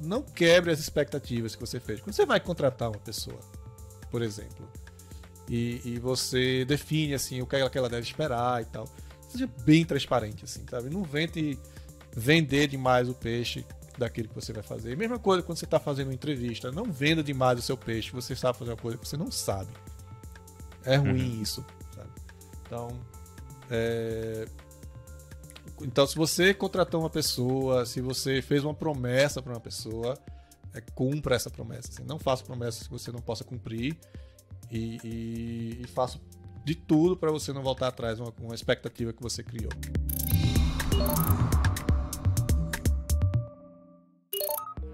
não quebre as expectativas que você fez. Quando você vai contratar uma pessoa, por exemplo, e, e você define assim o que, ela é que ela deve esperar e tal, seja bem transparente, assim, sabe? Não vende vender demais o peixe daquilo que você vai fazer. Mesma coisa quando você está fazendo uma entrevista, não venda demais o seu peixe. Você sabe fazer uma coisa que você não sabe. É ruim uhum. isso, sabe? Então, é, então, se você contratou uma pessoa, se você fez uma promessa para uma pessoa, é, cumpra essa promessa. Assim, não faça promessas que você não possa cumprir e, e, e faça de tudo para você não voltar atrás uma, uma expectativa que você criou.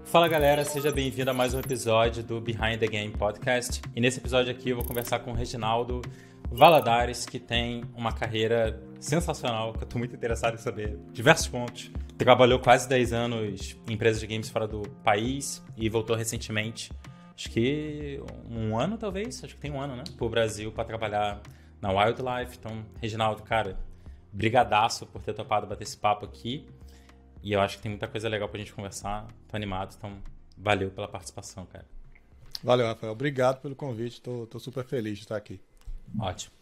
Fala galera, seja bem-vindo a mais um episódio do Behind the Game Podcast. E nesse episódio aqui eu vou conversar com o Reginaldo Valadares, que tem uma carreira sensacional, que eu tô muito interessado em saber diversos pontos. Trabalhou quase 10 anos em empresas de games fora do país e voltou recentemente, acho que um ano talvez, acho que tem um ano, né? Pro Brasil para trabalhar na Wildlife. Então, Reginaldo, cara, brigadaço por ter topado bater esse papo aqui. E eu acho que tem muita coisa legal pra gente conversar. Tô animado, então valeu pela participação, cara. Valeu, Rafael. Obrigado pelo convite. Tô, tô super feliz de estar aqui. Ótimo.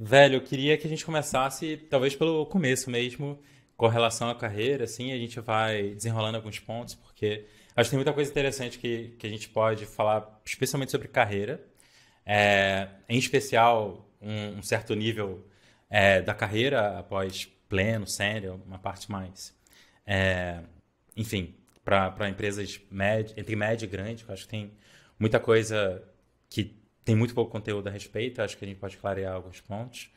Velho, eu queria que a gente começasse, talvez pelo começo mesmo, com relação à carreira, assim, a gente vai desenrolando alguns pontos, porque acho que tem muita coisa interessante que, que a gente pode falar, especialmente sobre carreira. É, em especial, um, um certo nível é, da carreira após pleno, sério, uma parte mais. É, enfim, para empresas média, entre média e grande, eu acho que tem muita coisa que tem muito pouco conteúdo a respeito, acho que a gente pode clarear alguns pontos.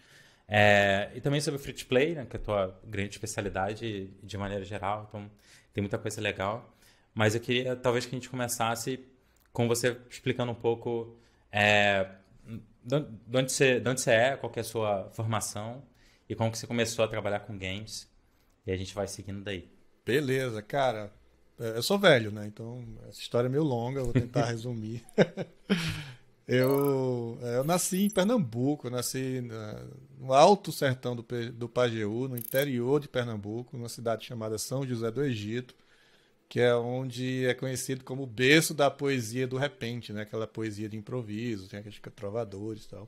É, e também sobre o free to play, né, que é a tua grande especialidade de maneira geral, então tem muita coisa legal. Mas eu queria talvez que a gente começasse com você explicando um pouco é, de, onde você, de onde você é, qual é a sua formação e como que você começou a trabalhar com games. E a gente vai seguindo daí. Beleza, cara. É, eu sou velho, né? Então essa história é meio longa, vou tentar resumir. Eu, é, eu nasci em Pernambuco, nasci né, no alto sertão do, do Pajeú, no interior de Pernambuco, numa cidade chamada São José do Egito, que é onde é conhecido como berço da poesia do repente, né? aquela poesia de improviso, tem aqueles trovadores e tal.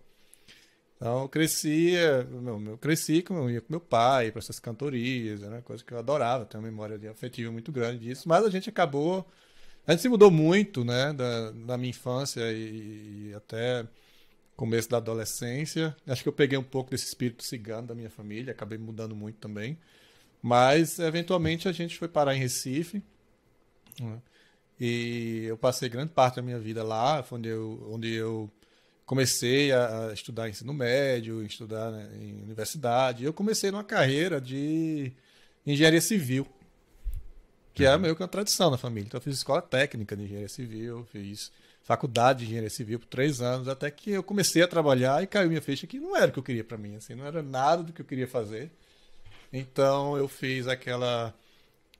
Então eu cresci, é, eu cresci com, ia com meu pai para essas cantorias, né? coisa que eu adorava, tenho uma memória afetiva muito grande disso, mas a gente acabou a gente se mudou muito, né? Da, da minha infância e, e, até começo da adolescência. Acho que eu peguei um pouco desse espírito cigano da minha família, acabei mudando muito também. Mas, eventualmente, a gente foi parar em Recife. Né? E eu passei grande parte da minha vida lá, onde eu, onde eu comecei a, a estudar ensino médio, estudar né, em universidade. Eu comecei numa carreira de engenharia civil que é meio que uma tradição na família. Então eu fiz escola técnica de engenharia civil, fiz faculdade de engenharia civil por três anos, até que eu comecei a trabalhar e caiu minha ficha que não era o que eu queria para mim, assim, não era nada do que eu queria fazer. Então eu fiz aquela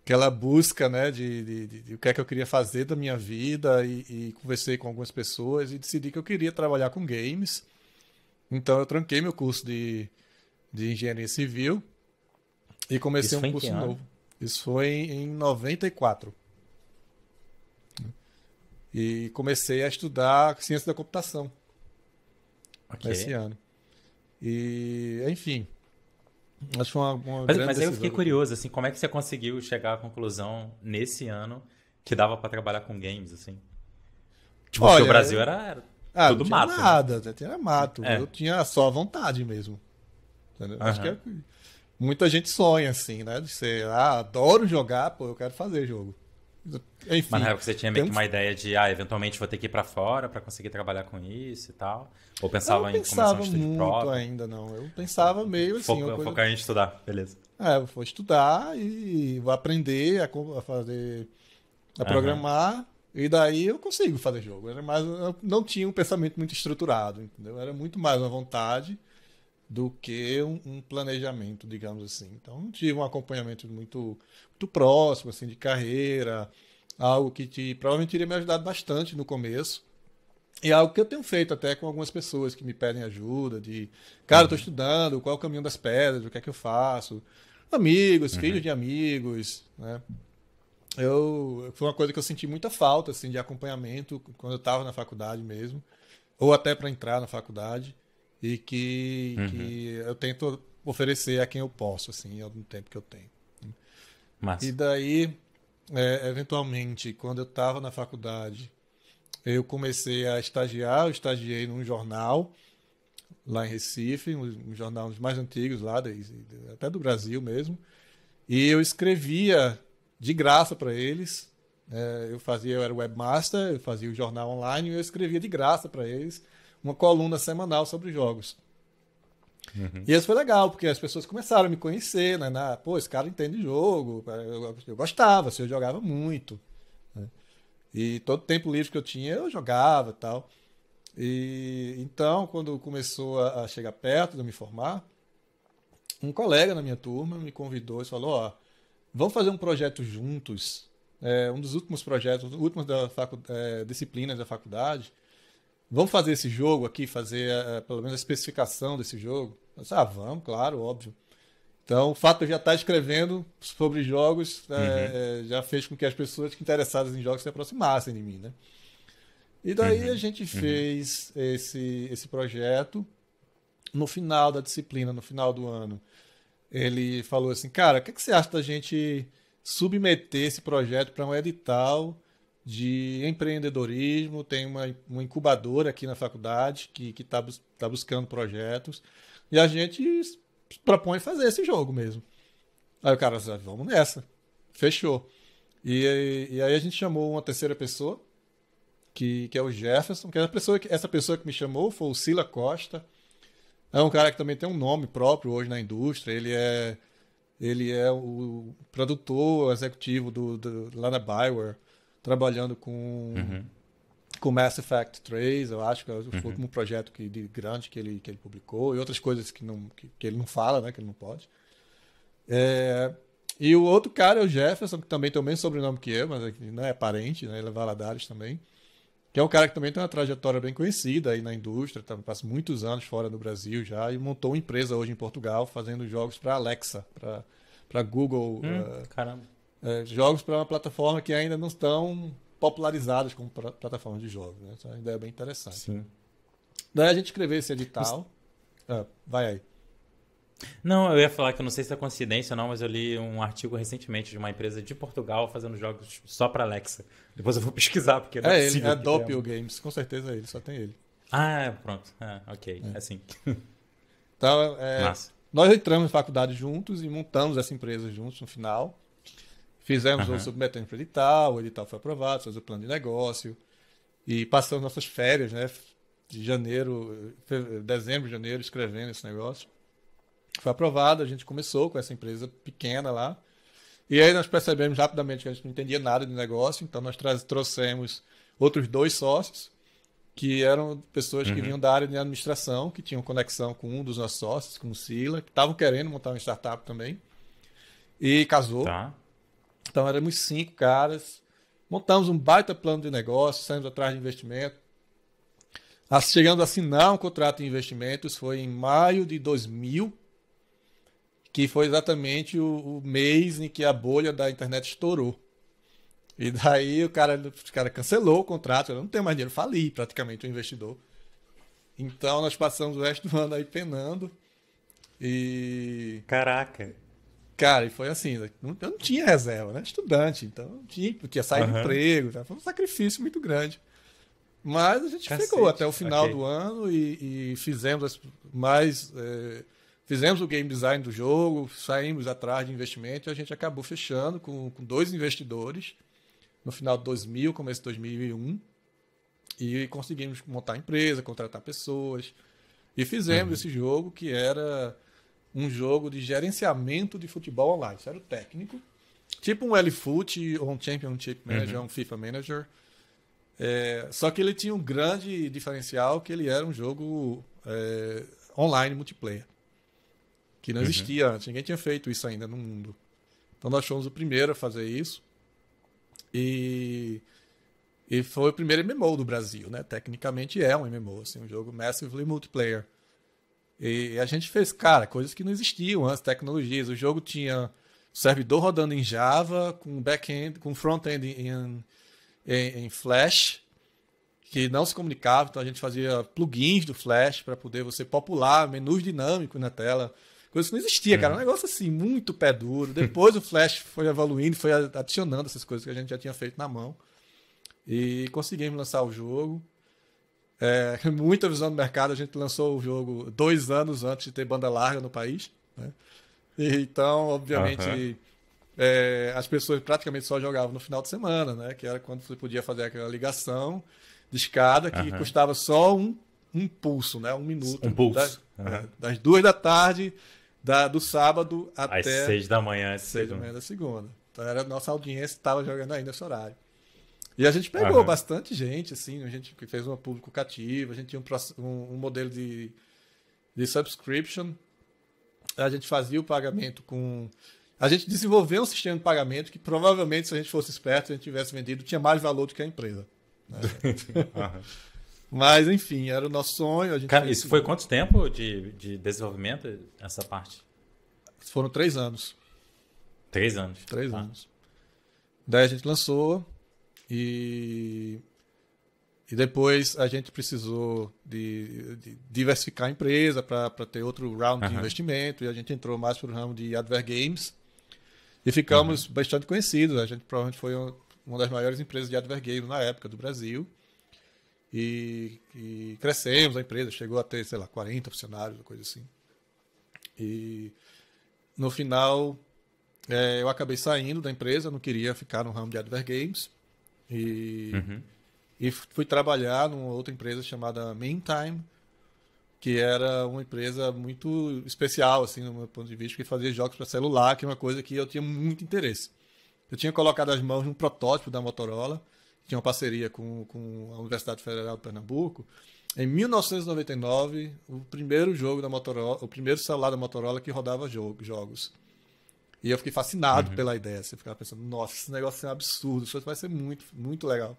aquela busca, né, de, de, de, de o que é que eu queria fazer da minha vida e, e conversei com algumas pessoas e decidi que eu queria trabalhar com games. Então eu tranquei meu curso de, de engenharia civil e comecei Isso um curso novo. Isso foi em 94. E comecei a estudar ciência da computação. Okay. Esse ano. E, enfim. Acho foi uma, uma mas, mas eu fiquei curioso, assim, como é que você conseguiu chegar à conclusão nesse ano que dava para trabalhar com games, assim? Tipo, Olha, o Brasil era, era ah, tudo não tinha mato. Né? Nada, né? era mato. É. Eu tinha só vontade mesmo. Uhum. Acho que é, muita gente sonha, assim, né? De ser, ah, adoro jogar, pô, eu quero fazer jogo. Enfim. Mas na época você tinha meio que uma ideia de, ah, eventualmente vou ter que ir para fora para conseguir trabalhar com isso e tal? Ou pensava em pensava começar um muito ainda, não. Eu pensava meio assim. coisa... Focar em estudar, beleza. É, eu vou estudar e vou aprender a, fazer, a uhum. programar. E daí eu consigo fazer jogo. Mas eu não tinha um pensamento muito estruturado, entendeu? Era muito mais uma vontade do que um, um, planejamento, digamos assim. Então, não tive um acompanhamento muito, muito próximo, assim, de carreira, algo que te, provavelmente teria me ajudado bastante no começo. E é algo que eu tenho feito até com algumas pessoas que me pedem ajuda, de, cara, estou uhum. estudando, qual é o caminho das pedras, o que é que eu faço? Amigos, uhum. filhos de amigos, né? Eu, foi uma coisa que eu senti muita falta, assim, de acompanhamento quando eu estava na faculdade mesmo, ou até para entrar na faculdade e que, uhum. que eu tento oferecer a quem eu posso, assim, ao tempo que eu tenho. E daí, é, eventualmente, quando eu estava na faculdade, eu comecei a estagiar, eu estagiei num jornal lá em Recife, um, um jornal dos mais antigos lá, até do Brasil mesmo, e eu escrevia de graça para eles, é, eu fazia, eu era webmaster, eu fazia o jornal online e eu escrevia de graça para eles, uma coluna semanal sobre jogos. Uhum. E isso foi legal, porque as pessoas começaram a me conhecer, né? Na, Pô, esse cara entende jogo. Eu, eu gostava, assim, eu jogava muito. Né? E todo tempo livre que eu tinha, eu jogava e tal. E então, quando começou a, a chegar perto de eu me formar, um colega na minha turma me convidou e falou: Ó, vamos fazer um projeto juntos. É, um dos últimos projetos, últimas da facu é, disciplinas da faculdade, vamos fazer esse jogo aqui, fazer eh, eh, pelo menos a especificação desse jogo? Eu disse, ah, vamos, claro, óbvio. Então, o fato de eu já estar escrevendo sobre jogos eh, uhum. é, já fez com que as pessoas interessadas em jogos se aproximassem de mim, né? E daí uhum. a gente uhum. fez uhum. esse, esse projeto no final da disciplina, no final do ano. Ele falou assim, cara, o que, que você acha da gente submeter esse projeto para um edital de empreendedorismo, tem uma, uma incubadora aqui na faculdade que está bus tá buscando projetos. E a gente propõe fazer esse jogo mesmo. Aí o cara disse, vamos nessa. Fechou. E, e, aí a gente chamou uma terceira pessoa, que, que é o Jefferson, que, é pessoa que essa pessoa que me chamou foi o Sila Costa. É um cara que também tem um nome próprio hoje na indústria. Ele é ele é o produtor executivo do, do lá na Bioware trabalhando com uhum. com Mass Effect 3, eu acho que foi é uhum. um projeto que, de grande que ele, que ele publicou, e outras coisas que, não, que, que ele não fala, né, que ele não pode. É, e o outro cara é o Jefferson, que também tem o mesmo sobrenome que eu, mas é não né, é parente, né, ele é Valadares também, que é um cara que também tem uma trajetória bem conhecida aí na indústria, tá, passa muitos anos fora do Brasil já, e montou uma empresa hoje em Portugal fazendo jogos para Alexa, para Google. Hum, uh, caramba é, jogos para uma plataforma que ainda não estão popularizadas como plataforma de jogos. Né? Essa é ideia bem interessante. Sim. Daí a gente escreveu esse edital. Ah, vai aí. Não, eu ia falar que eu não sei se é coincidência ou não, mas eu li um artigo recentemente de uma empresa de Portugal fazendo jogos só para Alexa. Depois eu vou pesquisar, porque não é, é ele, é Games, com certeza é ele, só tem ele. Ah, pronto. Ah, ok, é, é assim. Então, é, nós entramos na faculdade juntos e montamos essa empresa juntos no final. Fizemos uhum. um submetendo para o edital, o edital foi aprovado, fez o plano de negócio e passamos nossas férias, né? De janeiro, dezembro, janeiro, escrevendo esse negócio. Foi aprovado, a gente começou com essa empresa pequena lá. E aí nós percebemos rapidamente que a gente não entendia nada de negócio, então nós trouxemos outros dois sócios, que eram pessoas uhum. que vinham da área de administração, que tinham conexão com um dos nossos sócios, com o Sila, que estavam querendo montar uma startup também. E casou. Tá. Então éramos cinco caras. Montamos um baita plano de negócio, saímos atrás de investimento. Chegando a assinar um contrato de investimentos foi em maio de 2000, que foi exatamente o, o mês em que a bolha da internet estourou. E daí o cara, o cara cancelou o contrato, eu não tenho mais dinheiro, fali praticamente o investidor. Então nós passamos o resto do ano aí penando. E. Caraca! Cara, e foi assim, eu não tinha reserva, né? Estudante, então não tinha, porque ia uhum. do emprego, tá? foi um sacrifício muito grande. Mas a gente Cacete. ficou até o final okay. do ano e, e fizemos mais. É, fizemos o game design do jogo, saímos atrás de investimento e a gente acabou fechando com, com dois investidores no final de 2000, começo de 2001. E conseguimos montar a empresa, contratar pessoas. E fizemos uhum. esse jogo que era um jogo de gerenciamento de futebol online. Isso era o técnico. Tipo um LFoot ou um Championship Manager, uhum. um FIFA Manager. É, só que ele tinha um grande diferencial que ele era um jogo é, online multiplayer. Que não uhum. existia uhum. antes. Ninguém tinha feito isso ainda no mundo. Então nós fomos o primeiro a fazer isso. E, e foi o primeiro MMO do Brasil, né? Tecnicamente é um MMO, assim, um jogo massively multiplayer. E a gente fez, cara, coisas que não existiam antes, tecnologias. O jogo tinha servidor rodando em Java, com back-end, com front-end em, em, em, Flash, que não se comunicava, então a gente fazia plugins do Flash para poder você popular menus dinâmicos na tela. Coisa que não existia, cara. É. Um negócio assim, muito pé duro. Depois o Flash foi evoluindo, foi adicionando essas coisas que a gente já tinha feito na mão. E conseguimos lançar o jogo. É, muita visão do mercado, a gente lançou o jogo dois anos antes de ter banda larga no país. Né? E, então, obviamente, uhum. é, as pessoas praticamente só jogavam no final de semana, né? que era quando você podia fazer aquela ligação de escada que uhum. custava só um, um pulso, né? um minuto. Um pulso. Das, uhum. das duas da tarde da, do sábado até. Às seis da manhã, seis da manhã da segunda. Então, era, nossa audiência estava jogando ainda esse horário. E a gente pegou uhum. bastante gente, assim, a gente fez uma público cativa, a gente tinha um, um, um modelo de, de subscription, a gente fazia o pagamento com. A gente desenvolveu um sistema de pagamento que provavelmente, se a gente fosse esperto, se a gente tivesse vendido, tinha mais valor do que a empresa. Né? Mas, enfim, era o nosso sonho. Cara, isso foi quanto tempo de, de desenvolvimento, essa parte? Foram três anos. Três anos. Três tá. anos. Daí a gente lançou, e, e depois a gente precisou de, de diversificar a empresa para ter outro round uhum. de investimento e a gente entrou mais para o ramo de Adver Games e ficamos uhum. bastante conhecidos. A gente provavelmente foi uma das maiores empresas de Adver Games na época do Brasil. E, e, crescemos a empresa, chegou a ter, sei lá, 40 funcionários, coisa assim. E no final, é, eu acabei saindo da empresa, não queria ficar no ramo de Adver Games. E, uhum. e fui trabalhar numa outra empresa chamada Meantime, que era uma empresa muito especial, assim, do meu ponto de vista, que fazia jogos para celular, que é uma coisa que eu tinha muito interesse. Eu tinha colocado as mãos num protótipo da Motorola, que tinha uma parceria com, com a Universidade Federal de Pernambuco. Em 1999, o primeiro jogo da Motorola, o primeiro celular da Motorola que rodava jogo, jogos. E eu fiquei fascinado uhum. pela ideia. Você assim, ficava pensando, nossa, esse negócio é um absurdo, isso vai ser muito, muito legal.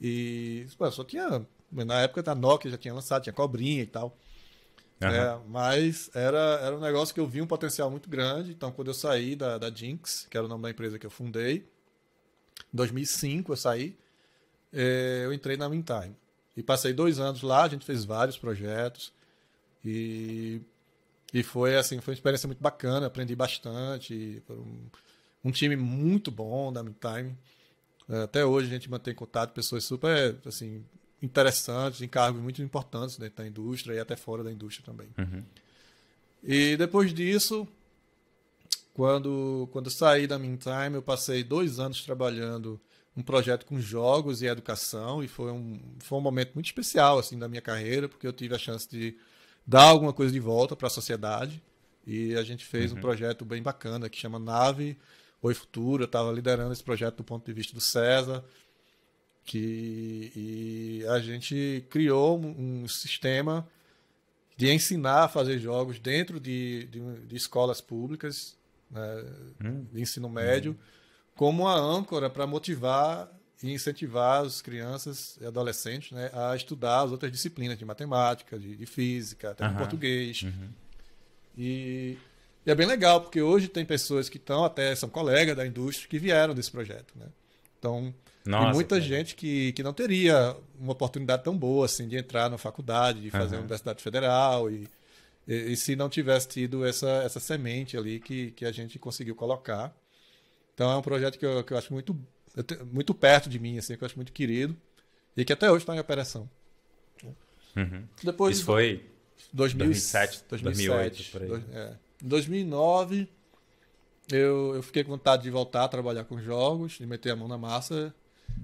E pô, só tinha. Na época da Nokia já tinha lançado, tinha cobrinha e tal. Uhum. É, mas era, era um negócio que eu vi um potencial muito grande. Então, quando eu saí da, da Jinx, que era o nome da empresa que eu fundei, em 2005 eu saí, é, eu entrei na Mintime. E passei dois anos lá, a gente fez vários projetos. E e foi assim, foi uma experiência muito bacana, aprendi bastante. Um, um, time muito bom da Time. É, até hoje a gente mantém contato, pessoas super assim interessantes, em cargos muito importantes dentro da indústria e até fora da indústria também. Uhum. E depois disso, quando quando saí da Time, eu passei dois anos trabalhando um projeto com jogos e educação e foi um, foi um momento muito especial assim da minha carreira porque eu tive a chance de dar alguma coisa de volta para a sociedade. E a gente fez uhum. um projeto bem bacana que chama Nave Oi Futuro. Eu estava liderando esse projeto do ponto de vista do César. Que, e a gente criou um, um sistema de ensinar a fazer jogos dentro de, de, de escolas públicas, né, hum. de ensino médio, hum. como uma âncora para motivar e incentivar as crianças e adolescentes né, a estudar as outras disciplinas de matemática, de, de física, até uhum. de português. Uhum. E, e, é bem legal, porque hoje tem pessoas que estão até, são colegas da indústria, que vieram desse projeto. Né? Então, Nossa, tem muita cara. gente que, que não teria uma oportunidade tão boa assim de entrar na faculdade, de fazer uhum. a Universidade Federal e, e, e, se não tivesse tido essa, essa semente ali que, que a gente conseguiu colocar. Então é um projeto que eu, que eu acho muito te, muito perto de mim, assim, que eu acho muito querido, e que até hoje está em operação. Uhum. Depois, Isso foi 2007, 2007, 2008. é. Em 2009, eu, eu fiquei com vontade de voltar a trabalhar com jogos, de meter a mão na massa,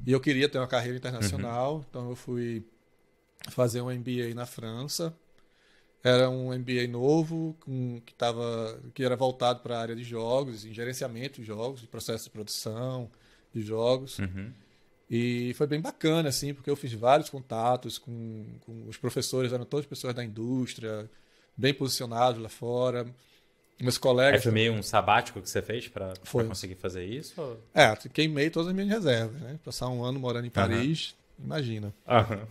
e eu queria ter uma carreira internacional, uhum. então eu fui fazer um MBA na França. Era um MBA novo, com, que, tava, que era voltado para a área de jogos, em gerenciamento de jogos, de processo de produção, de jogos. Uhum. E foi bem bacana, assim, porque eu fiz vários contatos com, com os professores, eram todas pessoas da indústria, bem posicionados lá fora. Meus colegas. foi meio um sabático que você fez para conseguir fazer isso? Ou... É, queimei todas as minhas reservas, né? Passar um ano morando em Paris, uhum. imagina. Uhum.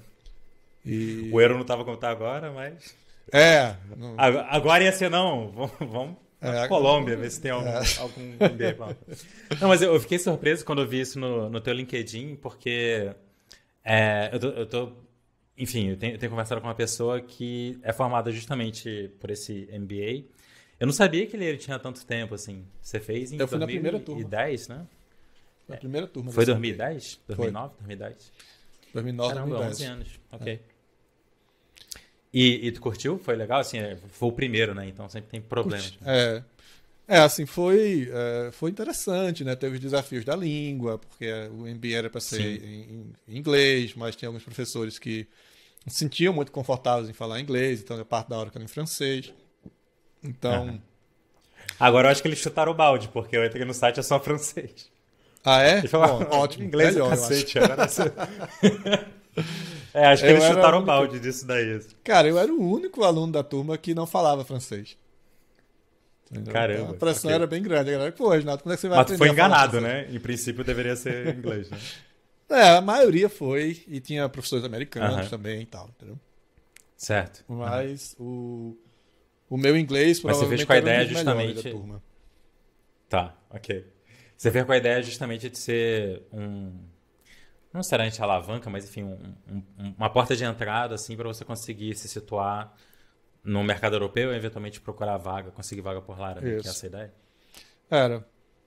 E... O euro não estava contar tá agora, mas. É. Não... Agora ia ser, não. Vamos é, é, Colômbia, ver se tem algum, é. algum Não, mas eu, eu, fiquei surpreso quando eu vi isso no, no teu LinkedIn, porque é, eu, tô, eu, tô, Enfim, eu tenho, eu tenho, conversado com uma pessoa que é formada justamente por esse MBA. Eu não sabia que ele tinha tanto tempo, assim. Você fez em 2010, né? Na primeira turma. Foi 2010? 2009, 2010? 2009, Caramba, 2010. 11 anos. Ok. É. E, e, tu curtiu? Foi legal? Assim, é, foi o primeiro, né? Então sempre tem problema. É. É, assim, foi, é, foi interessante, né? Teve os desafios da língua, porque é, o MBA era para ser em, em, inglês, mas tinha alguns professores que se sentiam muito confortáveis em falar inglês, então a parte da hora que era em francês. Então. Agora eu acho que eles chutaram o balde, porque eu entrei no site é só francês. Ah, é? Bom, ótimo. Inglês é melhor, é cacete, agora é, acho que eu eles chutaram única... balde disso daí. Cara, eu era o único aluno da turma que não falava francês. Entendeu? Caramba. Então, a pressão okay. era bem grande. A galera, pô, Renato, quando é que você vai Mas aprender? Mas foi enganado, né? Em princípio deveria ser inglês, né? é, a maioria foi. E tinha professores americanos uh -huh. também e tal, entendeu? Certo. Mas uh -huh. o, o meu inglês por Mas você fez com a ideia justamente... da turma. Tá, ok. Você veio com a ideia justamente de ser um não a alavanca, mas enfim, um, um, uma porta de entrada assim para você conseguir se situar no mercado europeu e eventualmente procurar vaga, conseguir vaga por lá, era essa a ideia? Era.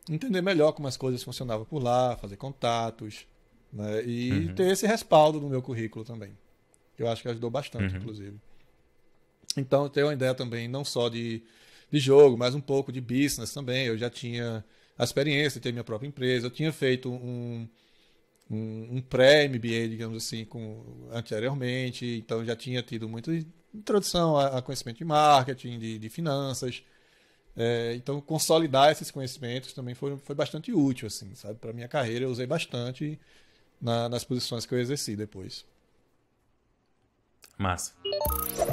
Entender melhor como as coisas funcionavam por lá, fazer contatos, né? E uhum. ter esse respaldo no meu currículo também. Eu acho que ajudou bastante, uhum. inclusive. Então, eu tenho uma ideia também, não só de, de jogo, mas um pouco de business também. Eu já tinha a experiência de ter minha própria empresa. Eu tinha feito um, um, um pré-MBA, digamos assim, com, anteriormente, então já tinha tido muita introdução a, a conhecimento de marketing, de, de finanças. É, então, consolidar esses conhecimentos também foi, foi bastante útil, assim, sabe? Para minha carreira, eu usei bastante na, nas posições que eu exerci depois. Massa.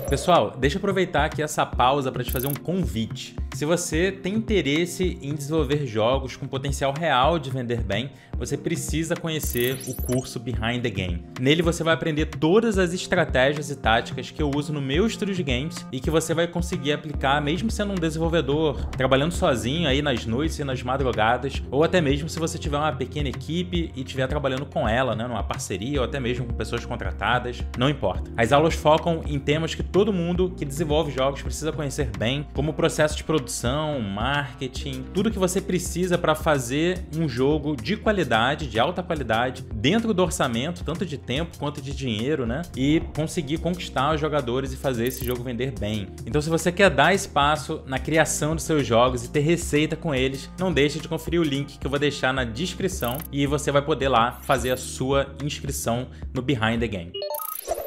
Pessoal, deixa eu aproveitar aqui essa pausa para te fazer um convite. Se você tem interesse em desenvolver jogos com potencial real de vender bem, você precisa conhecer o curso Behind the Game. Nele você vai aprender todas as estratégias e táticas que eu uso no meu estúdio de games e que você vai conseguir aplicar mesmo sendo um desenvolvedor, trabalhando sozinho aí nas noites e nas madrugadas, ou até mesmo se você tiver uma pequena equipe e estiver trabalhando com ela, né, numa parceria ou até mesmo com pessoas contratadas, não importa. As aulas focam em temas que todo mundo que desenvolve jogos precisa conhecer bem, como o processo de produção, marketing, tudo que você precisa para fazer um jogo de qualidade qualidade, de alta qualidade, dentro do orçamento, tanto de tempo quanto de dinheiro, né? E conseguir conquistar os jogadores e fazer esse jogo vender bem. Então, se você quer dar espaço na criação dos seus jogos e ter receita com eles, não deixe de conferir o link que eu vou deixar na descrição e você vai poder lá fazer a sua inscrição no Behind the Game.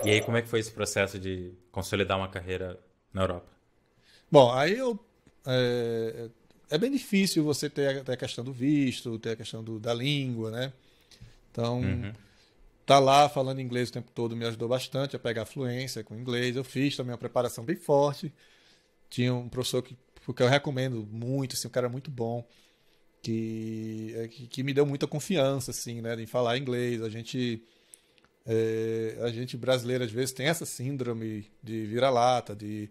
E aí, como é que foi esse processo de consolidar uma carreira na Europa? Bom, aí eu é, é bem difícil você ter a, ter a questão do visto, ter a questão do, da língua, né? Então, uhum. tá lá falando inglês o tempo todo me ajudou bastante a pegar fluência com inglês. Eu fiz também uma preparação bem forte. Tinha um professor que, que eu recomendo muito, assim, um cara muito bom, que, é, que, que me deu muita confiança, assim, né, em falar inglês. A gente. É, a gente brasileiro às vezes tem essa síndrome de vira-lata, de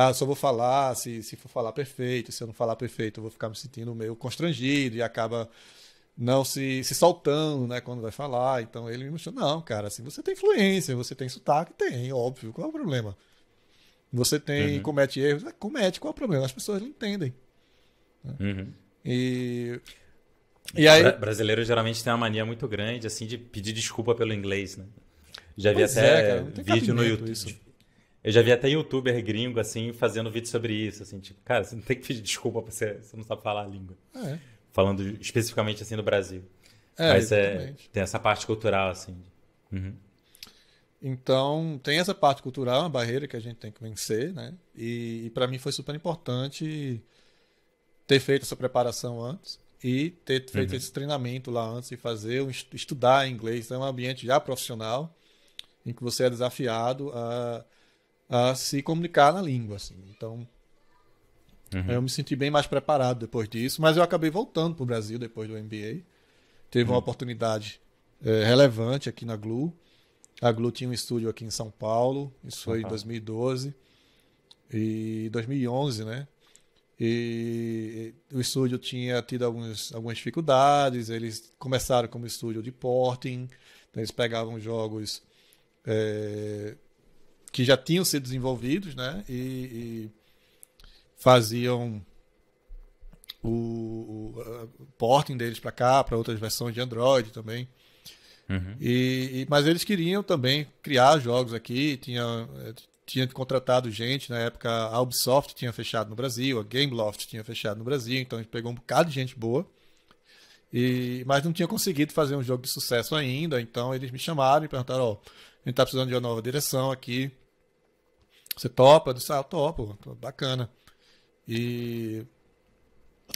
ah, só vou falar se, se for falar perfeito, se eu não falar perfeito, eu vou ficar me sentindo meio constrangido e acaba não se, se soltando, né, quando vai falar. Então ele me mostrou, não, cara, assim, você tem influência, você tem sotaque, tem, óbvio, qual é o problema? Você tem, uhum. comete erros, é, comete, qual é o problema? As pessoas não entendem. Né? Uhum. E e aí... Bra brasileiro geralmente tem uma mania muito grande assim de pedir desculpa pelo inglês, né? Já pois vi até é, cara, vídeo no YouTube, isso. Eu já vi até youtuber gringo, assim, fazendo vídeo sobre isso, assim, tipo, cara, você não tem que pedir desculpa pra você, você não sabe falar a língua. É. Falando especificamente, assim, do Brasil. É, Mas é, exatamente. é, tem essa parte cultural, assim. Uhum. Então, tem essa parte cultural, uma barreira que a gente tem que vencer, né? E, e para mim foi super importante ter feito essa preparação antes e ter feito uhum. esse treinamento lá antes e fazer, estudar inglês. Então, é um ambiente já profissional em que você é desafiado a a se comunicar na língua, assim. Então, uhum. eu me senti bem mais preparado depois disso, mas eu acabei voltando para o Brasil depois do MBA. Teve uhum. uma oportunidade é, relevante aqui na Glu. A Glu tinha um estúdio aqui em São Paulo, isso foi em 2012 e 2011, né? E o estúdio tinha tido alguns, algumas dificuldades. Eles começaram como estúdio de porting, então eles pegavam jogos é, que já tinham sido desenvolvidos, né? E, e faziam o, o, o, porting deles para cá, para outras versões de Android também. Uhum. E, e, mas eles queriam também criar jogos aqui, tinha, eh, tinha contratado gente, na época a Ubisoft tinha fechado no Brasil, a Gameloft tinha fechado no Brasil, então a gente pegou um bocado de gente boa. E, mas não tinha conseguido fazer um jogo de sucesso ainda, então eles me chamaram e perguntaram: ó, oh, gente tá precisando de uma nova direção aqui. Você topa? Eu disse, ah, eu topo, bacana. E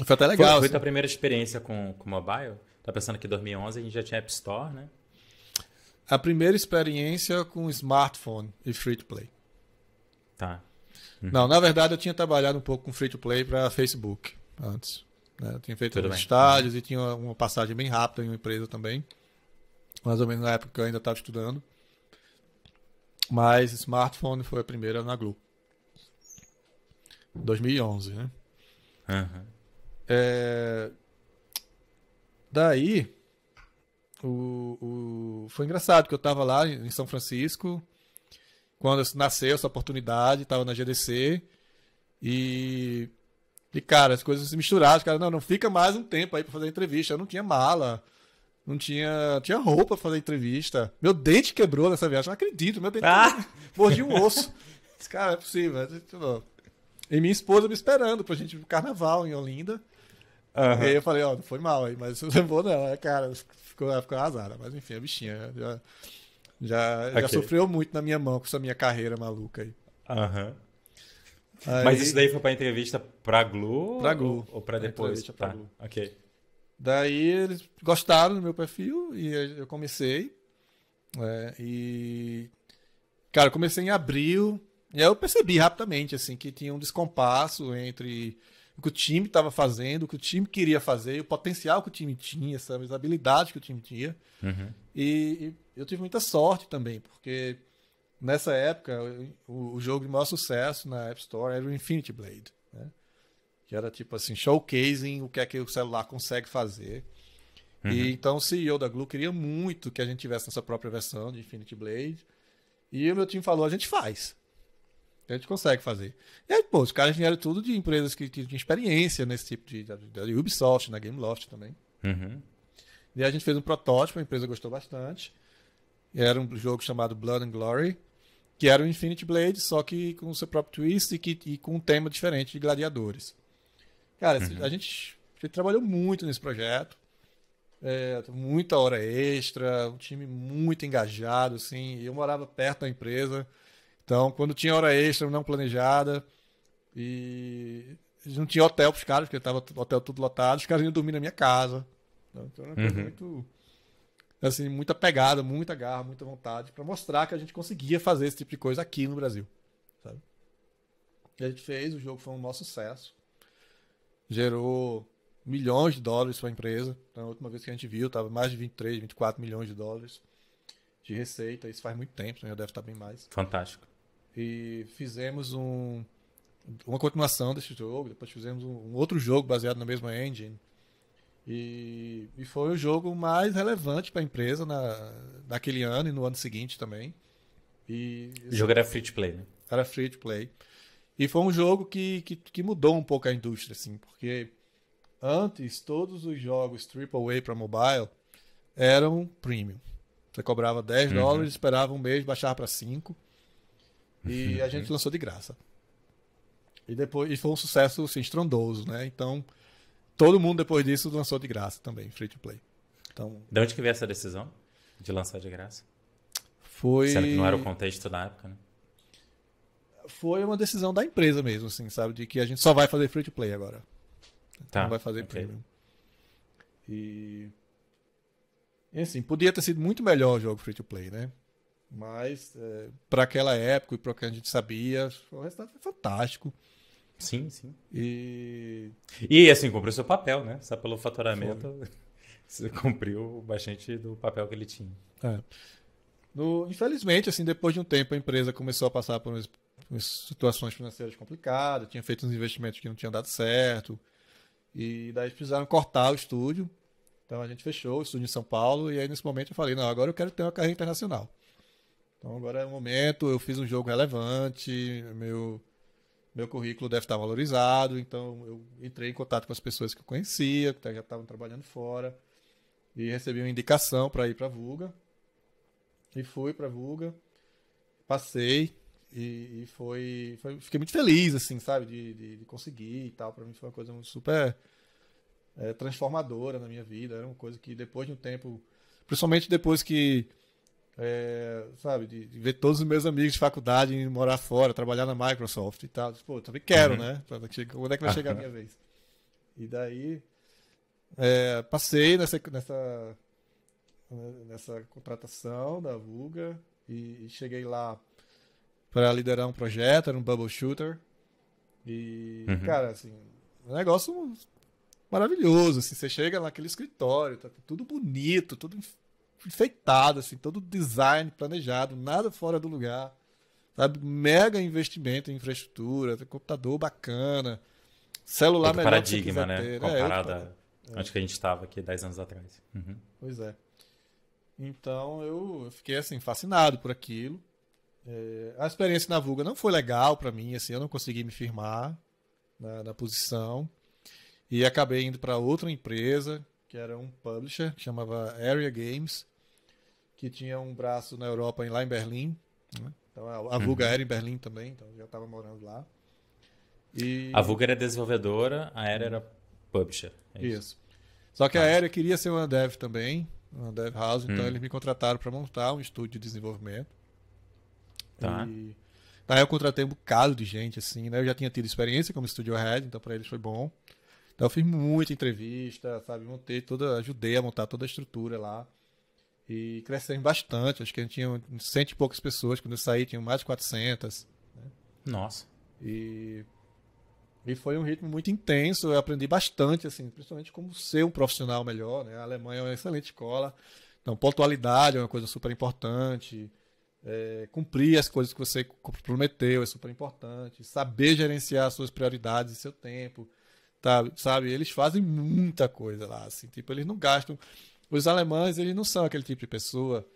foi até legal. Foi, foi assim. primeira experiência com, com mobile? Tá pensando que em 2011 a gente já tinha App Store, né? A primeira experiência com smartphone e free to play. Tá. Uhum. Não, na verdade eu tinha trabalhado um pouco com free to play para Facebook antes. Né? Eu tinha feito estágios uhum. e tinha uma passagem bem rápida em uma empresa também. Mais ou menos na época que eu ainda estava estudando. Mas smartphone foi a primeira na Globo. 2011, né? Uhum. É... Daí, o, o... foi engraçado que eu estava lá em São Francisco, quando nasceu essa oportunidade, estava na GDC, e... e, cara, as coisas se misturaram. Cara, não, não fica mais um tempo aí para fazer entrevista. Eu não tinha mala, não tinha, tinha roupa pra fazer entrevista. Meu dente quebrou nessa viagem. Não acredito, meu dente ah! mordi um osso. Esse cara, é possível. É e minha esposa me esperando pra gente ir pro carnaval em Olinda. Uhum. E aí eu falei, ó, oh, não foi mal aí, mas não levou não. Cara, ficou, ficou arrasada. Mas enfim, a bichinha já, já, okay. já sofreu muito na minha mão com essa minha carreira maluca aí. Aham. Uhum. Aí... Mas isso daí foi pra entrevista pra Glu? Pra Glu. Ou pra depois? Pra tá. ok. Daí eles gostaram do meu perfil e eu comecei. É, e. Cara, eu comecei em abril. E aí eu percebi rapidamente, assim, que tinha um descompasso entre o que o time estava fazendo, o que o time queria fazer, o potencial que o time tinha, sabe, as habilidades que o time tinha. Uhum. E, e, eu tive muita sorte também, porque nessa época o, o jogo de maior sucesso na App Store era o Infinity Blade que era tipo assim, showcasing o que é que o celular consegue fazer. Uhum. E então o CEO da Glue queria muito que a gente tivesse nossa própria versão de Infinity Blade. E o meu time falou, a gente faz. A gente consegue fazer. E aí, pô, os caras vieram tudo de empresas que tinham experiência nesse tipo de. Da, Ubisoft, na Gameloft também. Uhum. E aí a gente fez um protótipo, a empresa gostou bastante. Era um jogo chamado Blood and Glory, que era o Infinity Blade, só que com o seu próprio twist e, que, e com um tema diferente de gladiadores. Cara, uhum. a, gente, a, gente, trabalhou muito nesse projeto. É, muita hora extra, um time muito engajado, assim. Eu morava perto da empresa. Então, quando tinha hora extra não planejada e não tinha hotel para os caras, porque estava hotel tudo lotado, os caras iam dormir na minha casa. Então, então, era uma coisa uhum. muito assim, muita pegada, muita garra, muita vontade para mostrar que a gente conseguia fazer esse tipo de coisa aqui no Brasil, sabe? E a gente fez, o jogo foi um maior sucesso gerou milhões de dólares para a empresa. Então, a última vez que a gente viu, estava mais de 23, 24 milhões de dólares de receita. Isso faz muito tempo, né? já deve estar tá bem mais. Fantástico. E fizemos um, uma continuação desse jogo. Depois fizemos um outro jogo baseado na mesma engine. E, e foi o jogo mais relevante para a empresa na, naquele ano e no ano seguinte também. E, o jogo era free to play, né? Era free to play. E foi um jogo que, que, que mudou um pouco a indústria, assim, porque antes todos os jogos AAA para mobile eram premium. Você cobrava 10 uhum. dólares, esperava um mês, baixava para 5. E uhum. a gente lançou de graça. E depois e foi um sucesso assim, estrondoso, né? Então, todo mundo depois disso lançou de graça também, free to play. Então, de onde que veio essa decisão de lançar de graça? Foi. Sendo que não era o contexto da época, né? foi uma decisão da empresa mesmo, assim, sabe? De que a gente só vai fazer free to play agora. Tá, não vai fazer okay. premium. E... e assim, podia ter sido muito melhor o jogo free to play, né? Mas é, para aquela época e para o que a gente sabia, o resultado foi fantástico. Sim, sim. E, e assim, cumpriu seu papel, né? Só pelo faturamento, você cumpriu bastante do papel que ele tinha. É. No, infelizmente, assim, depois de um tempo, a empresa começou a passar por situações financeiras complicadas, tinha feito uns investimentos que não tinham dado certo. E daí precisaram cortar o estúdio. Então a gente fechou o estúdio em São Paulo e aí nesse momento eu falei, não, agora eu quero ter uma carreira internacional. Então agora é o momento, eu fiz um jogo relevante, meu meu currículo deve estar valorizado, então eu entrei em contato com as pessoas que eu conhecia, que já estavam trabalhando fora e recebi uma indicação para ir para a Vulga. E fui para a Vulga, passei, e, e foi, foi, Fiquei muito feliz, assim, sabe? De, de, de conseguir e tal. Pra mim foi uma coisa super é, transformadora na minha vida. Era uma coisa que depois de um tempo. Principalmente depois que. É, sabe, de, de, ver todos os meus amigos de faculdade indo morar fora, trabalhar na Microsoft e tal. Pô, eu também quero, uhum. né? Quando é que vai chegar a minha vez? E daí. É, passei nessa, nessa, nessa contratação da Vulga e, e cheguei lá para liderar um projeto, era um bubble shooter. E, uhum. cara, assim, um negócio maravilhoso, assim, você chega naquele escritório, tá tudo bonito, tudo enfeitado, assim, todo design planejado, nada fora do lugar, sabe? Mega investimento em infraestrutura, computador bacana, celular outro melhor paradigma, né? Ter. Comparada né? é, onde é. que a gente estava aqui 10 anos atrás. Uhum. Pois é. Então eu fiquei assim fascinado por aquilo. É, a experiência na Vulga não foi legal para mim, assim, eu não consegui me firmar na, na posição. E acabei indo para outra empresa, que era um publisher, que chamava Area Games, que tinha um braço na Europa, lá em Berlim. Né? Então a, a Vulga uhum. era em Berlim também, então já estava morando lá. E... A Vulga era desenvolvedora, a Area era publisher. É isso. isso. Só que ah. a tá. Area queria ser uma dev também, uma dev house, então hum. eles me contrataram para montar um estúdio de desenvolvimento. Tá. E, daí eu contratei um bocado de gente, assim, né? Eu já tinha tido experiência como studio head, então para eles foi bom. Então eu fiz muita entrevista, sabe? Montei toda, ajudei a montar toda a estrutura lá. E crescemos bastante, acho que a gente tinha cento e poucas pessoas, quando eu saí tinha mais de 400. Né? Nossa. E e foi um ritmo muito intenso, eu aprendi bastante, assim, principalmente como ser um profissional melhor, né? A Alemanha é uma excelente escola, então pontualidade é uma coisa super importante, é, cumprir as coisas que você prometeu é super importante. Saber gerenciar suas prioridades e seu tempo, tá, sabe? Eles fazem muita coisa lá, assim. Tipo, eles não gastam. Os alemães, eles não são aquele tipo de pessoa